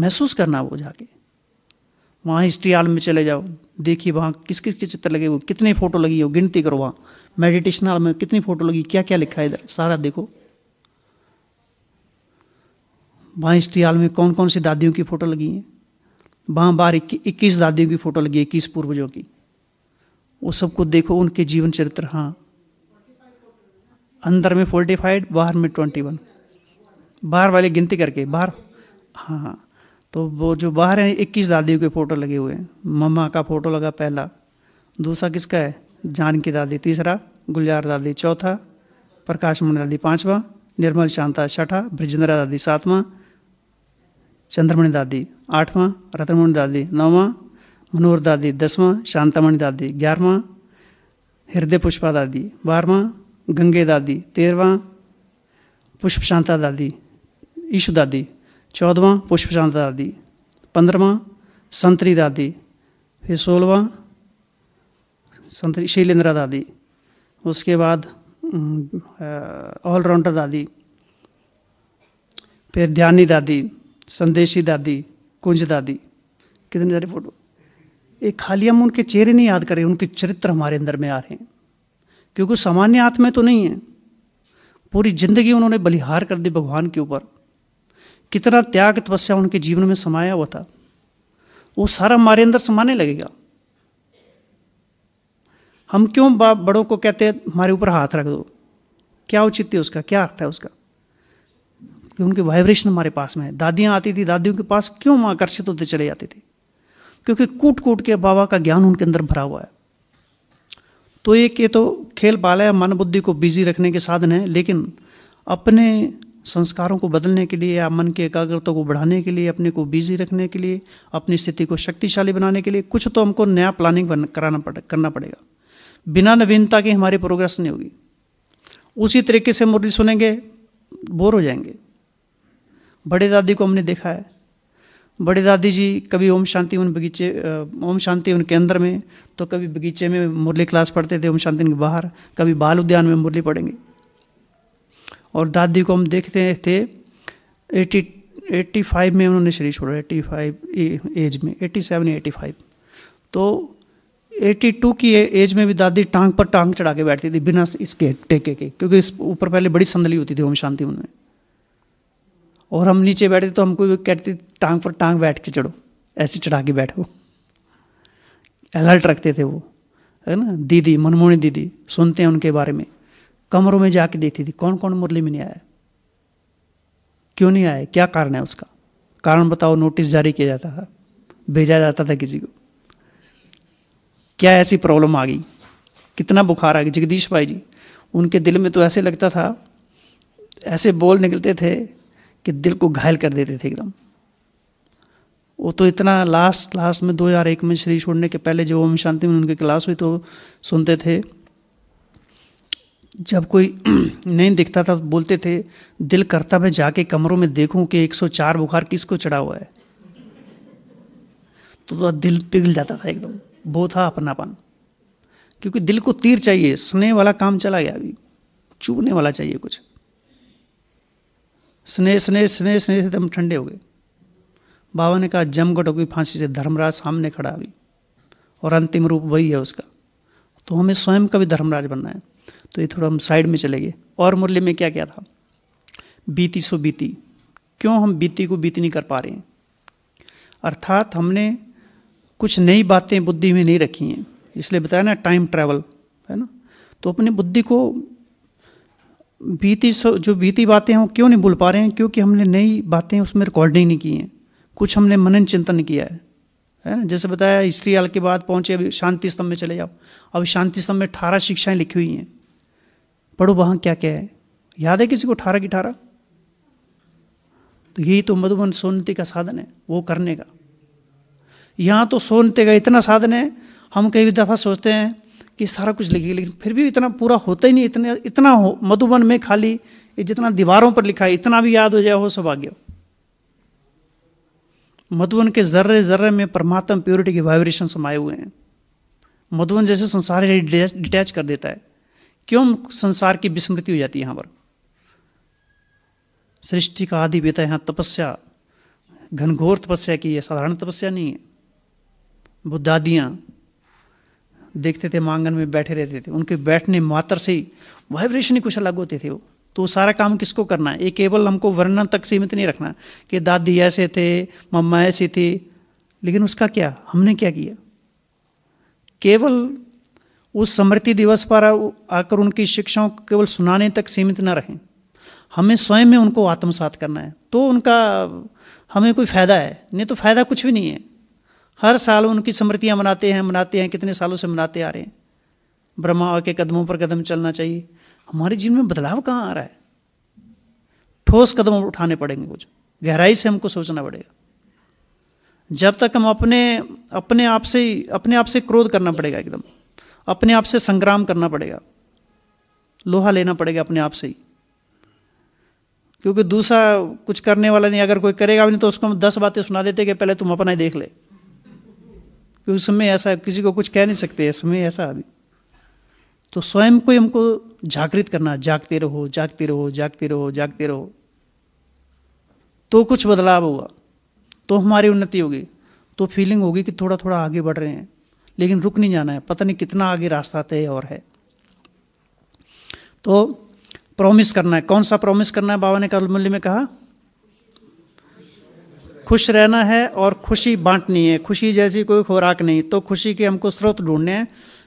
महसूस करना वो जाके वहाँ हिस्ट्री आल में चले जाओ देखिए वहाँ किस किस के चित्र लगे हो कितनी फ़ोटो लगी हो गिनती करो वहाँ मेडिटेशन हाल में कितनी फ़ोटो लगी क्या क्या लिखा है इधर सारा देखो वहाँ हिस्ट्री हाल में कौन कौन सी दादियों की फ़ोटो लगी हैं वहाँ बाहर इक्कीस दादियों की फ़ोटो लगी इक्कीस पूर्वजों की वो सबको देखो उनके जीवन चरित्र हाँ अंदर में फोर्टी फाइव बाहर में ट्वेंटी वन बाहर वाले गिनती करके बाहर हाँ, हाँ तो वो जो बाहर हैं इक्कीस दादियों के फ़ोटो लगे हुए हैं मम्मा का फ़ोटो लगा पहला दूसरा किसका है जान की दादी तीसरा गुलजार दादी चौथा प्रकाश मंड दादी पाँचवा निर्मल शांता छठा ब्रजेंद्रा दादी सातवां चंद्रमणि दादी आठवां रत्नमणि दादी नौवां मनोहर दादी दसवां शांतामणि दादी ग्यारहवां हृदय पुष्पा दादी बारहवां गंगे दादी तेरहवां पुष्प शांता दादी ईशु दादी चौदवा पुष्प शांता दादी पंद्रवा संतरी दादी फिर सोलवा संतरी शैलेंद्रा दादी उसके बाद ऑलराउंडर दादी फिर ध्यानी दादी संदेशी दादी कुंज दादी कितने सारे फोटो एक खाली हम उनके चेहरे नहीं याद करें उनके चरित्र हमारे अंदर में आ रहे हैं क्योंकि सामान्य आत्मा तो नहीं है पूरी जिंदगी उन्होंने बलिहार कर दी भगवान के ऊपर कितना त्याग तपस्या उनके जीवन में समाया हुआ था वो सारा हमारे अंदर समाने लगेगा हम क्यों बड़ों को कहते हैं हमारे ऊपर हाथ रख दो क्या उचित है उसका क्या अर्थ है उसका कि उनके वाइब्रेशन हमारे पास में है दादियाँ आती थी दादियों के पास क्यों हम आकर्षित होते चले जाते थे क्योंकि कूट कूट के बाबा का ज्ञान उनके अंदर भरा हुआ है तो एक ये तो खेल पाला है मन बुद्धि को बिजी रखने के साधन है लेकिन अपने संस्कारों को बदलने के लिए या मन की एकाग्रता को बढ़ाने के लिए अपने को बिजी रखने के लिए अपनी स्थिति को शक्तिशाली बनाने के लिए कुछ तो हमको नया प्लानिंग कराना पड़े करना पड़ेगा बिना नवीनता के हमारी प्रोग्रेस नहीं होगी उसी तरीके से मुरली सुनेंगे बोर हो जाएंगे बड़े दादी को हमने देखा है बड़े दादी जी कभी ओम शांति उन बगीचे ओम शांति उनके अंदर में तो कभी बगीचे में मुरली क्लास पढ़ते थे ओम शांति के बाहर कभी बाल उद्यान में मुरली पढ़ेंगे और दादी को हम देखते थे एटी एट्टी फाइव में उन्होंने शरीर छोड़ा एट्टी फाइव एज में एट्टी सेवन एटी फाइव तो एट्टी टू की एज में भी दादी टांग पर टांग चढ़ा के बैठती थी बिना इसके टेके के क्योंकि इस ऊपर पहले बड़ी संदली होती थी ओम शांति उनमें और हम नीचे बैठे तो हमको कहते टांग पर टांग बैठ के चढ़ो ऐसे चढ़ा के बैठो अलर्ट रखते थे वो है ना दीदी मनमोहनी दीदी सुनते हैं उनके बारे में कमरों में जाके देखती थी कौन कौन मुरली में नहीं आया क्यों नहीं आया क्या कारण है उसका कारण बताओ नोटिस जारी किया जाता था भेजा जाता था किसी को क्या ऐसी प्रॉब्लम आ गई कितना बुखार आ गया जगदीश भाई जी उनके दिल में तो ऐसे लगता था ऐसे बोल निकलते थे कि दिल को घायल कर देते थे एकदम वो तो इतना लास्ट लास्ट में 2001 में शरीर छोड़ने के पहले जब ओम शांति में उनकी क्लास हुई तो सुनते थे जब कोई नहीं दिखता था तो बोलते थे दिल करता मैं जाके कमरों में देखूं कि 104 बुखार किसको चढ़ा हुआ है तो, तो दिल पिघल जाता था एकदम वो था अपनापन क्योंकि दिल को तीर चाहिए स्नेह वाला काम चला गया अभी चुभने वाला चाहिए कुछ स्नेह स्नेह स्नेह स्नेह से तुम तो ठंडे हो गए बाबा ने कहा जम घटो की फांसी से धर्मराज सामने खड़ा अभी और अंतिम रूप वही है उसका तो हमें स्वयं का भी धर्मराज बनना है तो ये थोड़ा हम साइड में चले गए और मुरली में क्या क्या था बीती सो बीती क्यों हम बीती को बीती नहीं कर पा रहे हैं अर्थात हमने कुछ नई बातें बुद्धि में नहीं रखी हैं इसलिए बताया ना टाइम ट्रैवल है ना तो अपनी बुद्धि को बीती जो बीती बातें हैं वो क्यों नहीं भूल पा रहे हैं क्योंकि हमने नई बातें उसमें रिकॉर्डिंग नहीं की हैं कुछ हमने मनन चिंतन किया है है ना जैसे बताया हिस्ट्री हाल के बाद पहुंचे अभी शांति स्तंभ में चले जाओ अभी शांति स्तंभ में अठारह शिक्षाएं लिखी हुई हैं पढ़ो वहाँ क्या क्या है याद है किसी को अठारह की अठारह तो यही तो मधुबन सोनते का साधन है वो करने का यहाँ तो सोनते का इतना साधन है हम कई दफ़ा सोचते हैं कि सारा कुछ लिखी लेकिन फिर भी इतना पूरा होता ही नहीं इतने इतना हो मधुबन में खाली ये जितना दीवारों पर लिखा है इतना भी याद हो जाए हो सौभाग्य मधुबन के जर्रे जर्रे में परमात्मा प्योरिटी के वाइब्रेशन समाये हुए हैं मधुबन जैसे संसार डिटैच कर देता है क्यों संसार की विस्मृति हो जाती है यहाँ पर सृष्टि का आदि बेटा यहाँ तपस्या घनघोर तपस्या की है साधारण तपस्या नहीं है बुद्धादियाँ देखते थे मांगन में बैठे रहते थे उनके बैठने मात्र से ही वाइब्रेशन ही कुछ अलग होते थे वो तो सारा काम किसको करना है ये केवल हमको वर्णन तक सीमित नहीं रखना कि दादी ऐसे थे मम्मा ऐसी थी लेकिन उसका क्या हमने क्या किया केवल उस स्मृति दिवस पर आकर उनकी शिक्षाओं को केवल सुनाने तक सीमित ना रहें हमें स्वयं में उनको आत्मसात करना है तो उनका हमें कोई फ़ायदा है नहीं तो फ़ायदा कुछ भी नहीं है हर साल उनकी स्मृतियाँ मनाते हैं मनाते हैं कितने सालों से मनाते आ रहे हैं ब्रह्मा के कदमों पर कदम चलना चाहिए हमारे जीवन में बदलाव कहाँ आ रहा है ठोस कदम उठाने पड़ेंगे कुछ गहराई से हमको सोचना पड़ेगा जब तक हम अपने अपने आप से अपने आप से क्रोध करना पड़ेगा एकदम अपने आप से संग्राम करना पड़ेगा लोहा लेना पड़ेगा अपने आप से ही क्योंकि दूसरा कुछ करने वाला नहीं अगर कोई करेगा भी नहीं तो उसको हम दस बातें सुना देते कि पहले तुम अपना ही देख ले कि उस समय ऐसा किसी को कुछ कह नहीं सकते इस समय ऐसा आदमी तो स्वयं को ही हमको जागृत करना जागते रहो जागते रहो जागते रहो जागते रहो तो कुछ बदलाव होगा तो हमारी उन्नति होगी तो फीलिंग होगी कि थोड़ा थोड़ा आगे बढ़ रहे हैं लेकिन रुक नहीं जाना है पता नहीं कितना आगे रास्ता तय और है तो प्रॉमिस करना है कौन सा प्रॉमिस करना है बाबा ने कर्मल्य में कहा खुश रहना है और खुशी बांटनी है खुशी जैसी कोई खुराक नहीं तो खुशी के हमको स्रोत ढूंढने हैं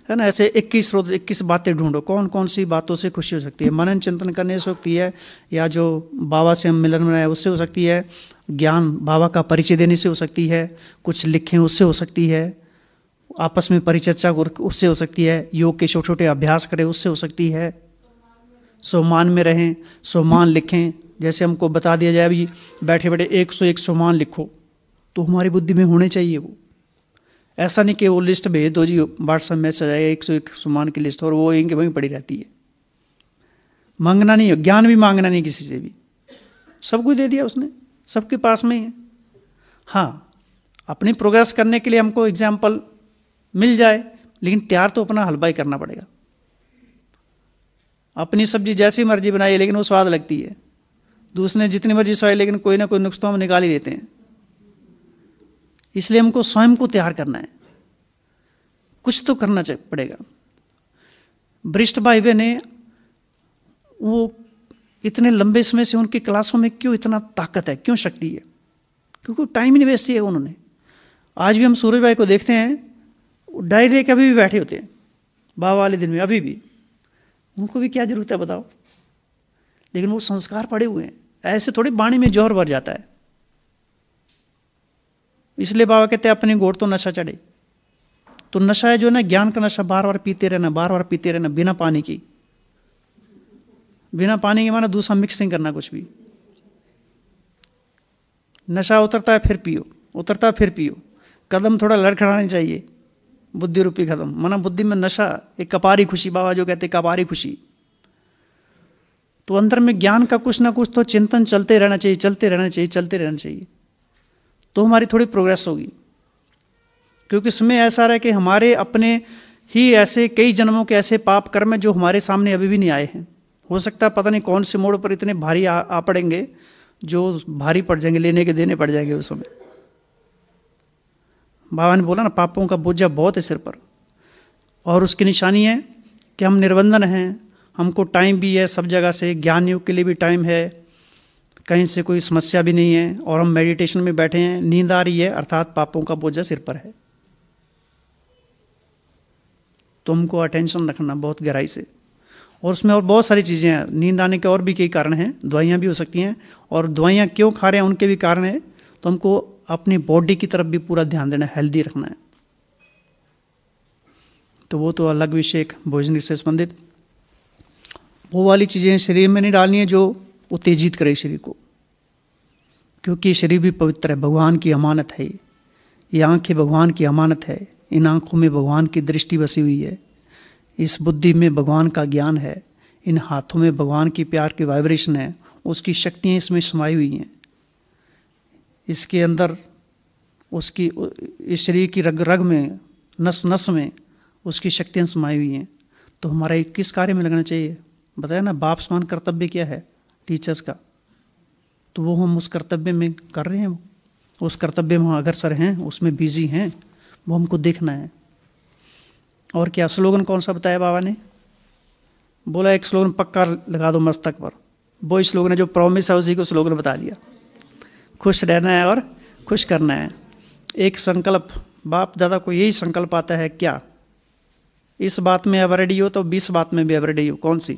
है ना ऐसे 21 स्रोत 21 बातें ढूंढो कौन कौन सी बातों से खुशी हो सकती है मनन चिंतन करने से सकती है या जो बाबा से हम मिलन में रहे उससे हो सकती है ज्ञान बाबा का परिचय देने से हो सकती है कुछ लिखें उससे हो सकती है आपस में परिचर्चा उससे हो सकती है योग के छोटे छोटे अभ्यास करें उससे हो सकती है सोमान में रहें सोमान लिखें जैसे हमको बता दिया जाए अभी बैठे बैठे एक सौ एक सौ मान लिखो तो हमारी बुद्धि में होने चाहिए वो ऐसा नहीं कि वो लिस्ट भेज दो जी व्हाट्सएप मैसेज आए एक सौ एक समान की लिस्ट और वो यहीं के वहीं पड़ी रहती है मांगना नहीं ज्ञान भी मांगना नहीं किसी से भी सब कुछ दे दिया उसने सबके पास में ही है हाँ अपनी प्रोग्रेस करने के लिए हमको एग्जाम्पल मिल जाए लेकिन तैयार तो अपना हलवाई करना पड़ेगा अपनी सब्जी जैसी मर्जी बनाइए लेकिन वो स्वाद लगती है दूसरे जितनी मर्जी सोए लेकिन कोई ना कोई नुक्स तो हम निकाल ही देते हैं इसलिए हमको स्वयं को तैयार करना है कुछ तो करना पड़ेगा वरिष्ठ भाई ने वो इतने लंबे समय से उनकी क्लासों में क्यों इतना ताकत है क्यों शक्ति है क्योंकि टाइम ही वेस्ट किया उन्होंने आज भी हम सूरज भाई को देखते हैं डायरी लेके अभी भी बैठे होते हैं बाबा वाले दिन में अभी भी उनको भी क्या जरूरत है बताओ लेकिन वो संस्कार पड़े हुए हैं ऐसे थोड़ी वाणी में जोहर भर जाता है इसलिए बाबा कहते हैं अपने गोड़ तो नशा चढ़े तो नशा है जो है ना ज्ञान का नशा बार बार पीते रहना बार बार पीते रहना बिना पानी की बिना पानी के माना दूसरा मिक्सिंग करना कुछ भी नशा उतरता है फिर पियो उतरता है फिर पियो कदम थोड़ा लड़खड़ाने चाहिए बुद्धि रूपी कदम माना बुद्धि में नशा एक कपारी खुशी बाबा जो कहते कपारी खुशी तो अंदर में ज्ञान का कुछ ना कुछ तो चिंतन चलते रहना चाहिए चलते रहना चाहिए चलते रहना चाहिए तो हमारी थोड़ी प्रोग्रेस होगी क्योंकि समय ऐसा रहा है कि हमारे अपने ही ऐसे कई जन्मों के ऐसे पाप कर्म जो हमारे सामने अभी भी नहीं आए हैं हो सकता है पता नहीं कौन से मोड़ पर इतने भारी आ, आ पड़ेंगे जो भारी पड़ जाएंगे लेने के देने पड़ जाएंगे उस समय बाबा ने बोला ना पापों का बोझा बहुत है सिर पर और उसकी निशानी है कि हम निर्बंधन हैं हमको टाइम भी है सब जगह से ज्ञान योग के लिए भी टाइम है कहीं से कोई समस्या भी नहीं है और हम मेडिटेशन में बैठे हैं नींद आ रही है अर्थात पापों का बोझा सिर पर है तो हमको अटेंशन रखना बहुत गहराई से और उसमें और बहुत सारी चीज़ें हैं नींद आने के और भी कई कारण हैं दवाइयाँ भी हो सकती हैं और दवाइयाँ क्यों खा रहे हैं उनके भी कारण हैं तो हमको अपनी बॉडी की तरफ भी पूरा ध्यान देना है हेल्दी रखना है तो वो तो अलग विषय भोजन से संबंधित वो वाली चीज़ें शरीर में नहीं डालनी है जो उत्तेजित करे शरीर को क्योंकि शरीर भी पवित्र है भगवान की अमानत है ये आँखें भगवान की अमानत है इन आँखों में भगवान की दृष्टि बसी हुई है इस बुद्धि में भगवान का ज्ञान है इन हाथों में भगवान की प्यार की वाइब्रेशन है उसकी शक्तियाँ इसमें समाई हुई हैं इसके अंदर उसकी इस शरीर की रग रग में नस नस में उसकी शक्तियाँ समाई हुई हैं तो हमारा किस कार्य में लगना चाहिए बताया ना बाप समान कर्तव्य क्या है टीचर्स का तो वो हम उस कर्तव्य में कर रहे हैं उस कर्तव्य में हम अग्रसर हैं उसमें बिजी हैं वो हमको देखना है और क्या स्लोगन कौन सा बताया बाबा ने बोला एक स्लोगन पक्का लगा दो मस्तक पर वो स्लोगन है जो प्रॉमिस है उसी को स्लोगन बता दिया खुश रहना है और खुश करना है एक संकल्प बाप दादा को यही संकल्प आता है क्या इस बात में एवरेडी हो तो बीस बात में भी एवरेडी हो कौन सी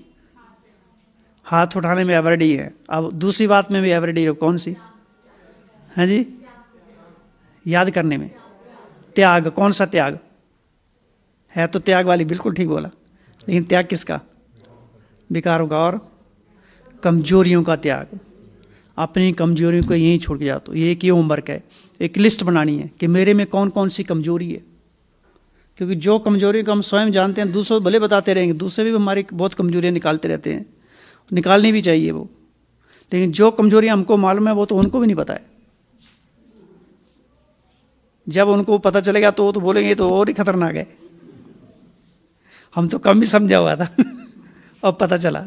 हाथ उठाने में एवरेडी है अब दूसरी बात में भी एवरेडी है कौन सी हैं जी याद करने में त्याग कौन सा त्याग है तो त्याग वाली बिल्कुल ठीक बोला लेकिन त्याग किसका विकारों का और कमजोरियों का त्याग अपनी कमजोरियों को यहीं छोड़ के जाते हो ये एक ये होमवर्क है एक लिस्ट बनानी है कि मेरे में कौन कौन सी कमजोरी है क्योंकि जो कमजोरी को हम स्वयं जानते हैं दूसरों भले बताते रहेंगे दूसरे भी हमारी बहुत कमजोरियाँ निकालते रहते हैं निकालनी भी चाहिए वो लेकिन जो कमजोरियां हमको मालूम है वो तो उनको भी नहीं पता है जब उनको पता चलेगा तो वो तो बोलेंगे तो और ही खतरनाक है हम तो कम ही समझा हुआ था अब पता चला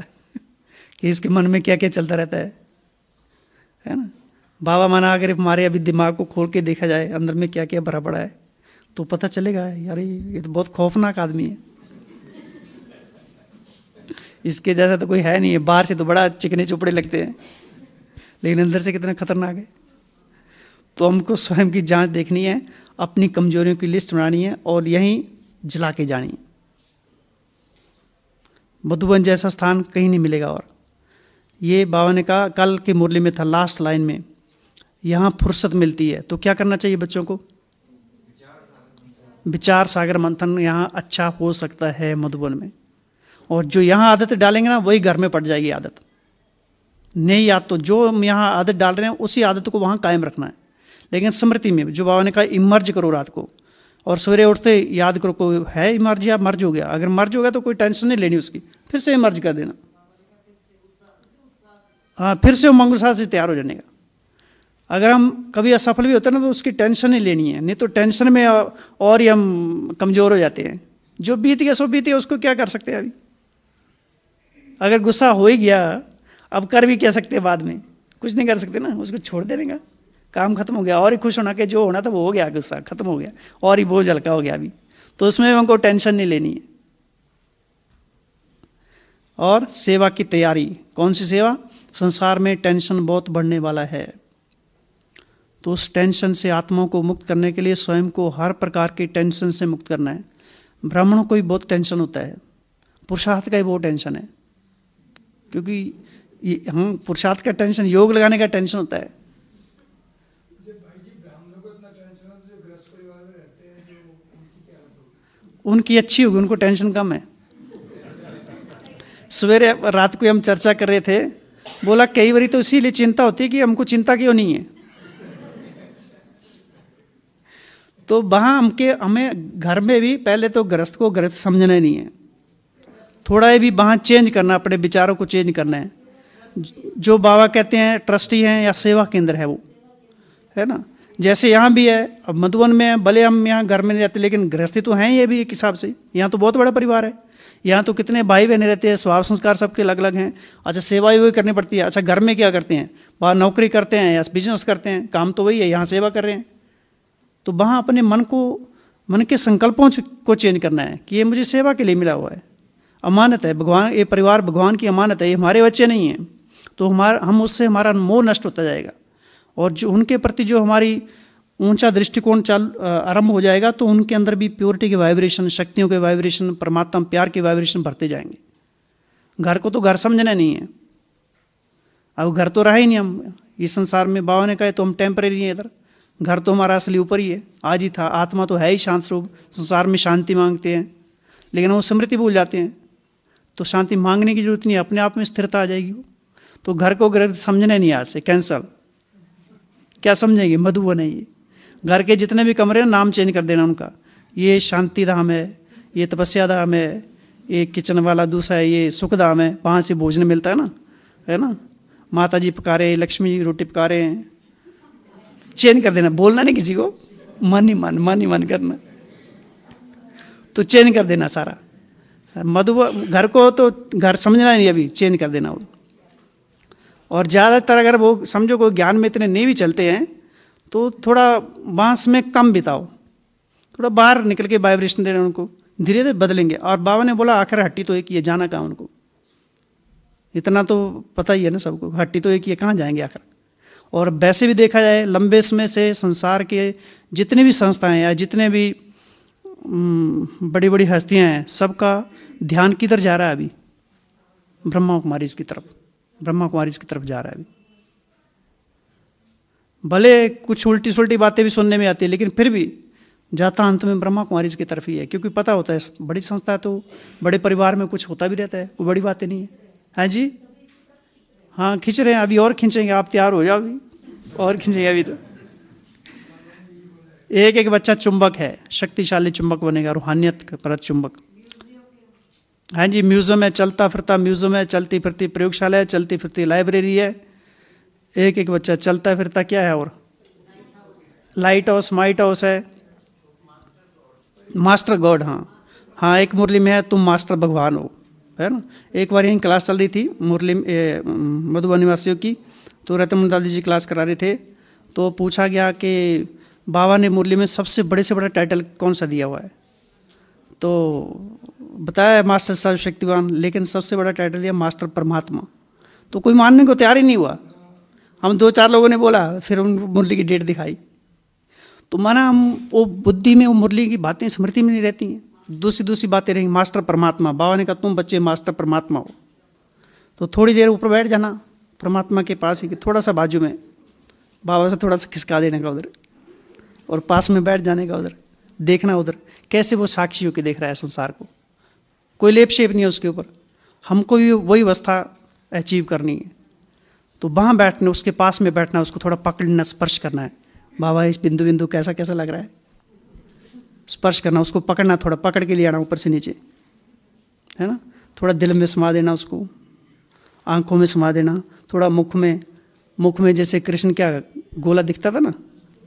कि इसके मन में क्या क्या चलता रहता है है ना बाबा माना अगर हमारे अभी दिमाग को खोल के देखा जाए अंदर में क्या क्या भरा पड़ा है तो पता चलेगा यार ये तो बहुत खौफनाक आदमी है इसके जैसा तो कोई है नहीं है बाहर से तो बड़ा चिकने चुपड़े लगते हैं लेकिन अंदर से कितना खतरनाक है तो हमको स्वयं की जांच देखनी है अपनी कमजोरियों की लिस्ट बनानी है और यहीं जला के जानी है मधुबन जैसा स्थान कहीं नहीं मिलेगा और ये बाबा ने कहा कल के मुरली में था लास्ट लाइन में यहाँ फुर्सत मिलती है तो क्या करना चाहिए बच्चों को विचार सागर मंथन यहाँ अच्छा हो सकता है मधुबन में और जो यहाँ आदत डालेंगे ना वही घर में पड़ जाएगी आदत नहीं याद तो जो हम यहाँ आदत डाल रहे हैं उसी आदत को वहाँ कायम रखना है लेकिन स्मृति में जो बाबा ने कहा इमर्ज करो रात को और सवेरे उठते याद करो कोई है इमर्ज या मर्ज हो गया अगर मर्ज हो गया तो कोई टेंशन नहीं लेनी उसकी फिर से इमर्ज कर देना हाँ फिर से वो मंगलसाह से तैयार हो जाने का अगर हम कभी असफल भी होते हैं ना तो उसकी टेंशन नहीं लेनी है नहीं तो टेंशन में और ही हम कमज़ोर हो जाते हैं जो बीत गया सो बीत गया उसको क्या कर सकते हैं अभी अगर गुस्सा हो ही गया अब कर भी कह सकते बाद में कुछ नहीं कर सकते ना उसको छोड़ देने का काम खत्म हो गया और ही खुश होना कि जो होना था वो हो गया गुस्सा खत्म हो गया और ही बोझ हल्का हो गया अभी तो उसमें हमको टेंशन नहीं लेनी है और सेवा की तैयारी कौन सी सेवा संसार में टेंशन बहुत बढ़ने वाला है तो उस टेंशन से आत्माओं को मुक्त करने के लिए स्वयं को हर प्रकार की टेंशन से मुक्त करना है ब्राह्मणों को भी बहुत टेंशन होता है पुरुषार्थ का भी बहुत टेंशन है क्योंकि ये हम पुरुषार्थ का टेंशन योग लगाने का टेंशन होता है उनकी अच्छी होगी उनको टेंशन कम है सवेरे रात को हम चर्चा कर रहे थे बोला कई बारी तो इसीलिए चिंता होती है कि हमको चिंता क्यों नहीं है तो वहां हमके हमें घर में भी पहले तो ग्रस्त को ग्रस्त समझना नहीं है थोड़ा ये भी वहाँ चेंज करना अपने विचारों को चेंज करना है जो बाबा कहते हैं ट्रस्टी हैं या सेवा केंद्र है वो है ना जैसे यहाँ भी है अब मधुबन में है भले हम यहाँ घर में नहीं रहते लेकिन गृहस्थी तो हैं ये भी एक हिसाब से यहाँ तो बहुत बड़ा परिवार है यहाँ तो कितने भाई बहने रहते हैं स्वभाव संस्कार सबके अलग अलग हैं अच्छा सेवा वही करनी पड़ती है अच्छा घर में क्या करते हैं वहाँ नौकरी करते हैं या बिजनेस करते हैं काम तो वही है यहाँ सेवा कर रहे हैं तो वहाँ अपने मन को मन के संकल्पों को चेंज करना है कि ये मुझे सेवा के लिए मिला हुआ है अमानत है भगवान ये परिवार भगवान की अमानत है ये हमारे बच्चे नहीं हैं तो हमारा हम उससे हमारा मोह नष्ट होता जाएगा और जो उनके प्रति जो हमारी ऊंचा दृष्टिकोण चाल आरंभ हो जाएगा तो उनके अंदर भी प्योरिटी के वाइब्रेशन शक्तियों के वाइब्रेशन परमात्मा प्यार के वाइब्रेशन भरते जाएंगे घर को तो घर समझना नहीं है अब घर तो रहा ही नहीं हम इस संसार में बाबा ने कहा तो हम टेम्परेरी हैं इधर घर तो हमारा असली ऊपर ही है आज ही था आत्मा तो है ही शांत स्वरूप संसार में शांति मांगते हैं लेकिन वो स्मृति भूल जाते हैं तो शांति मांगने की जरूरत नहीं अपने आप में स्थिरता आ जाएगी वो तो घर को ग्रह समझने नहीं आज से कैंसल क्या समझेंगे मधु है ये घर के जितने भी कमरे हैं नाम चेंज कर देना उनका ये शांति धाम है ये तपस्या धाम है ये किचन वाला दूसरा है ये सुख धाम है वहाँ से भोजन मिलता है ना है ना माता जी पकारे लक्ष्मी जी रोटी पकारे हैं चेंज कर देना बोलना नहीं किसी को मन ही मन मन ही मन करना तो चेंज कर देना सारा मधुब घर को तो घर समझना नहीं अभी चेंज कर देना वो और ज़्यादातर अगर वो समझो कोई ज्ञान में इतने नहीं भी चलते हैं तो थोड़ा बांस में कम बिताओ थोड़ा बाहर निकल के वाइब्रेशन दे रहे उनको धीरे धीरे बदलेंगे और बाबा ने बोला आखिर हट्टी तो एक ही है जाना कहाँ उनको इतना तो पता ही है ना सबको हट्टी तो एक ही है कहाँ जाएंगे आखिर और वैसे भी देखा जाए लंबे समय से संसार के जितने भी संस्थाएं या जितने भी बड़ी बड़ी हस्तियां हैं सबका ध्यान किधर जा रहा है अभी ब्रह्मा कुमारी की तरफ ब्रह्मा कुमारी की तरफ जा रहा है अभी भले कुछ उल्टी सुलटी बातें भी सुनने में आती है लेकिन फिर भी जाता अंत में ब्रह्मा कुमारी की तरफ ही है क्योंकि पता होता है बड़ी संस्था तो बड़े परिवार में कुछ होता भी रहता है कोई बड़ी बातें नहीं है हैं हाँ जी हाँ खींच रहे हैं अभी और खींचेंगे आप तैयार हो जाओ अभी और खींचेंगे अभी तो एक एक बच्चा चुंबक है शक्तिशाली चुंबक बनेगा रूहानियत का परत चुंबक हाँ जी म्यूज़ियम है चलता फिरता म्यूज़ियम है चलती फिरती प्रयोगशाला है चलती फिरती लाइब्रेरी है एक एक बच्चा चलता फिरता क्या है और लाइट हाउस माइट हाउस है मास्टर गॉड हाँ हाँ एक मुरली में है तुम मास्टर भगवान हो है ना एक बार यहीं क्लास चल रही थी मुरली मधुबन निवासियों की तो रतन दादी जी क्लास करा रहे थे तो पूछा गया कि बाबा ने मुरली में सबसे बड़े से बड़ा टाइटल कौन सा दिया हुआ है तो बताया मास्टर सर्वशक्तिवान लेकिन सबसे बड़ा टाइटल दिया मास्टर परमात्मा तो कोई मानने को तैयार ही नहीं हुआ हम दो चार लोगों ने बोला फिर उन मुरली की डेट दिखाई तो माना हम वो बुद्धि में वो मुरली की बातें स्मृति में नहीं रहती हैं दूसरी दूसरी बातें रहेंगी मास्टर परमात्मा बाबा ने कहा तुम बच्चे मास्टर परमात्मा हो तो थोड़ी देर ऊपर बैठ जाना परमात्मा के पास ही कि थोड़ा सा बाजू में बाबा से थोड़ा सा खिसका देने का उधर और पास में बैठ जाने का उधर देखना उधर कैसे वो साक्षी होकर देख रहा है संसार को कोई लेप शेप नहीं है उसके ऊपर हमको भी वही अवस्था अचीव करनी है तो वहाँ बैठना उसके पास में बैठना उसको थोड़ा पकड़ना स्पर्श करना है बाबा इस बिंदु बिंदु कैसा कैसा लग रहा है स्पर्श करना उसको पकड़ना थोड़ा पकड़ के ले आना ऊपर से नीचे है ना थोड़ा दिल में समा देना उसको आंखों में समा देना थोड़ा मुख में मुख में जैसे कृष्ण क्या गोला दिखता था ना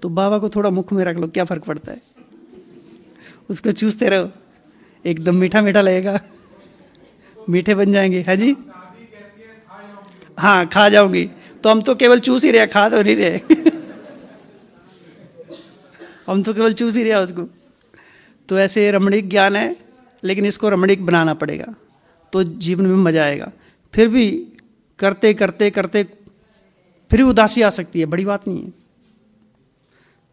तो बाबा को थोड़ा मुख में रख लो क्या फ़र्क पड़ता है उसको चूसते रहो एकदम मीठा मीठा लगेगा मीठे बन जाएंगे है हाँ जी हाँ खा जाऊंगी तो हम तो केवल चूस ही रहे खा तो नहीं रहे हम तो केवल चूस ही रहे उसको तो ऐसे रमणीक ज्ञान है लेकिन इसको रमणीक बनाना पड़ेगा तो जीवन में मजा आएगा फिर भी करते करते करते फिर भी उदासी आ सकती है बड़ी बात नहीं है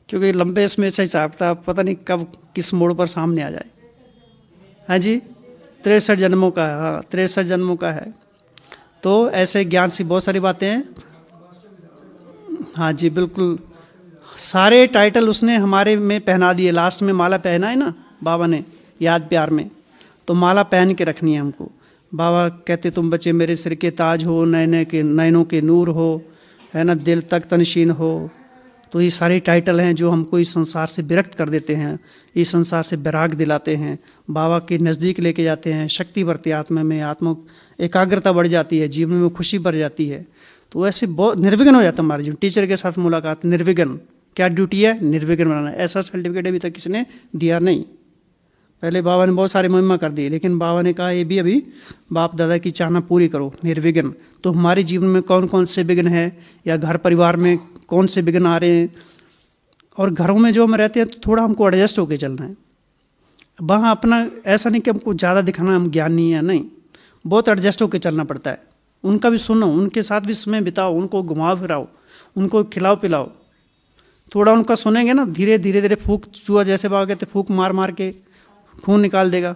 क्योंकि लंबे इसमें से हिसाब था पता नहीं कब किस मोड़ पर सामने आ जाए हाँ जी तिरसठ जन्मों का है हाँ तिरसठ जन्मों का है तो ऐसे ज्ञान सी बहुत सारी बातें हैं हाँ जी बिल्कुल सारे टाइटल उसने हमारे में पहना दिए लास्ट में माला पहना है ना बाबा ने याद प्यार में तो माला पहन के रखनी है हमको बाबा कहते तुम बच्चे मेरे सिर के ताज हो नए नए के नैनों के नूर हो है ना दिल तक तनशीन हो तो ये सारे टाइटल हैं जो हमको इस संसार से विरक्त कर देते हैं इस संसार से बैराग दिलाते हैं बाबा के नज़दीक लेके जाते हैं शक्ति बढ़ती आत्मा में आत्मा एकाग्रता बढ़ जाती है जीवन में खुशी बढ़ जाती है तो ऐसे बहुत निर्विघ्न हो जाता है हमारे जीवन टीचर के साथ मुलाकात निर्विघ्न क्या ड्यूटी है निर्विघ्न बनाना ऐसा सर्टिफिकेट अभी तक किसी ने दिया नहीं पहले बाबा ने बहुत सारी महिमा कर दी लेकिन बाबा ने कहा ये भी अभी बाप दादा की चाहना पूरी करो निर्विघ्न तो हमारे जीवन में कौन कौन से विघ्न है या घर परिवार में कौन से विघ्न आ रहे हैं और घरों में जो हम रहते हैं तो थोड़ा हमको एडजस्ट होकर चलना है वहाँ अपना ऐसा नहीं कि हमको ज़्यादा दिखाना हम ज्ञानी या नहीं बहुत एडजस्ट होकर चलना पड़ता है उनका भी सुनो उनके साथ भी समय बिताओ उनको घुमाओ फिराओ उनको खिलाओ पिलाओ थोड़ा उनका सुनेंगे ना धीरे धीरे धीरे फूक चूहा जैसे भागे तो फूक मार मार के खून निकाल देगा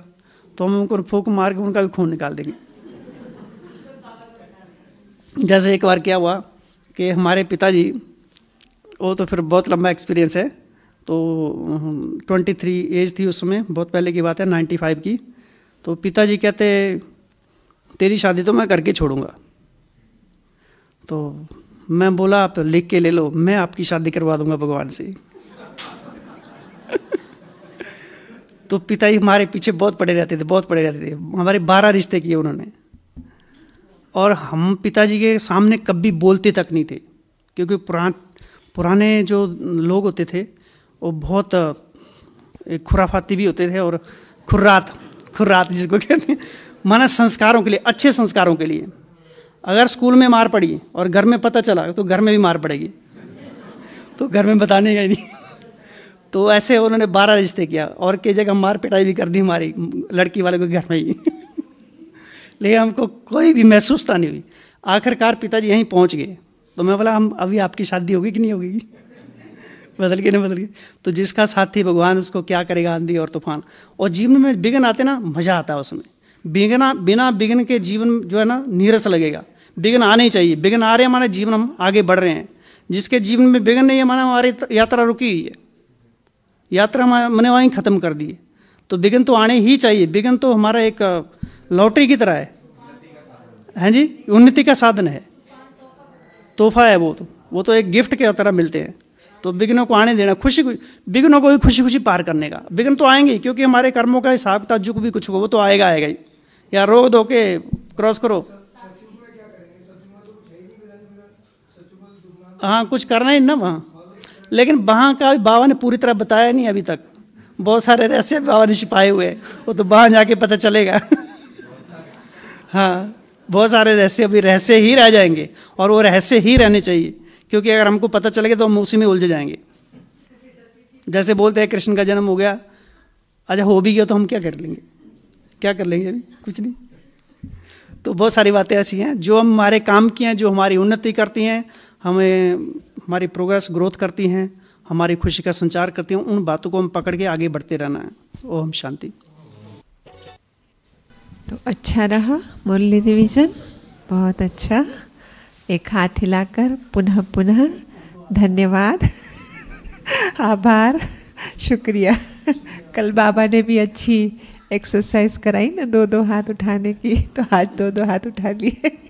तो हम उनको फूक मार के उनका भी खून निकाल देंगे जैसे एक बार क्या हुआ कि हमारे पिताजी वो तो फिर बहुत लंबा एक्सपीरियंस है तो 23 एज थी उस समय बहुत पहले की बात है 95 की तो पिताजी कहते तेरी शादी तो मैं करके छोड़ूंगा तो मैं बोला आप लिख के ले लो मैं आपकी शादी करवा दूंगा भगवान से तो पिताजी हमारे पीछे बहुत पड़े रहते थे बहुत पड़े रहते थे हमारे बारह रिश्ते किए उन्होंने और हम पिताजी के सामने कभी बोलते तक नहीं थे क्योंकि पुरान पुराने जो लोग होते थे वो बहुत खुराफाती भी होते थे और खुर्रात खुर्रात जिसको कहते हैं माना संस्कारों के लिए अच्छे संस्कारों के लिए अगर स्कूल में मार पड़ी और घर में पता चला तो घर में भी मार पड़ेगी तो घर में बताने का ही नहीं तो ऐसे उन्होंने बारह रिश्ते किया और कई जगह मार पिटाई भी कर दी हमारी लड़की वाले के घर में ही लेकिन हमको कोई भी महसूसता नहीं हुई आखिरकार पिताजी यहीं पहुंच गए तो मैं बोला हम अभी आपकी शादी होगी कि नहीं होगी बदल गए ना बदल गए तो जिसका साथी भगवान उसको क्या करेगा आंधी और तूफान और जीवन में बिघन आते ना मज़ा आता है उसमें बिघना बिना बिघन के जीवन जो है ना नीरस लगेगा बिघन आने चाहिए बिघन आ रहे हैं हमारे जीवन हम आगे बढ़ रहे हैं जिसके जीवन में बिघन नहीं है हमारा हमारी यात्रा रुकी हुई है यात्रा मैंने वहीं ख़त्म कर दी तो बिगन तो आने ही चाहिए बिगन तो हमारा एक लॉटरी की तरह है हैं जी उन्नति का साधन है तोहफा है वो तो वो तो एक गिफ्ट के तरह मिलते हैं तो विघ्नों को आने देना खुशी विघ्नों को भी खुशी खुशी पार करने का विघ्न तो आएंगे क्योंकि हमारे कर्मों का हिसाब था जुग भी कुछ हो वो तो आएगा आएगा ही या रोक दो के क्रॉस करो हाँ कुछ करना ही ना वहाँ लेकिन वहाँ का बाबा ने पूरी तरह बताया नहीं अभी तक बहुत सारे रहस्य बाबा ने छिपाए हुए वो तो वहाँ जाके पता चलेगा हाँ बहुत सारे रहस्य अभी रहस्य ही रह जाएंगे और वो रहस्य ही रहने चाहिए क्योंकि अगर हमको पता चलेगा तो हम उसी में उलझ जाएंगे जैसे बोलते हैं कृष्ण का जन्म हो गया अच्छा हो भी गया तो हम क्या कर लेंगे क्या कर लेंगे अभी कुछ नहीं तो बहुत सारी बातें ऐसी हैं जो हम हमारे काम की हैं जो हमारी उन्नति करती हैं हमें हमारी प्रोग्रेस ग्रोथ करती हैं हमारी खुशी का संचार करती हैं उन बातों को हम पकड़ के आगे बढ़ते रहना है ओम शांति तो अच्छा रहा मुरली रिविजन बहुत अच्छा एक हाथ हिलाकर पुनः पुनः धन्यवाद आभार शुक्रिया कल बाबा ने भी अच्छी एक्सरसाइज कराई ना दो दो हाथ उठाने की तो आज दो दो हाथ उठा लिए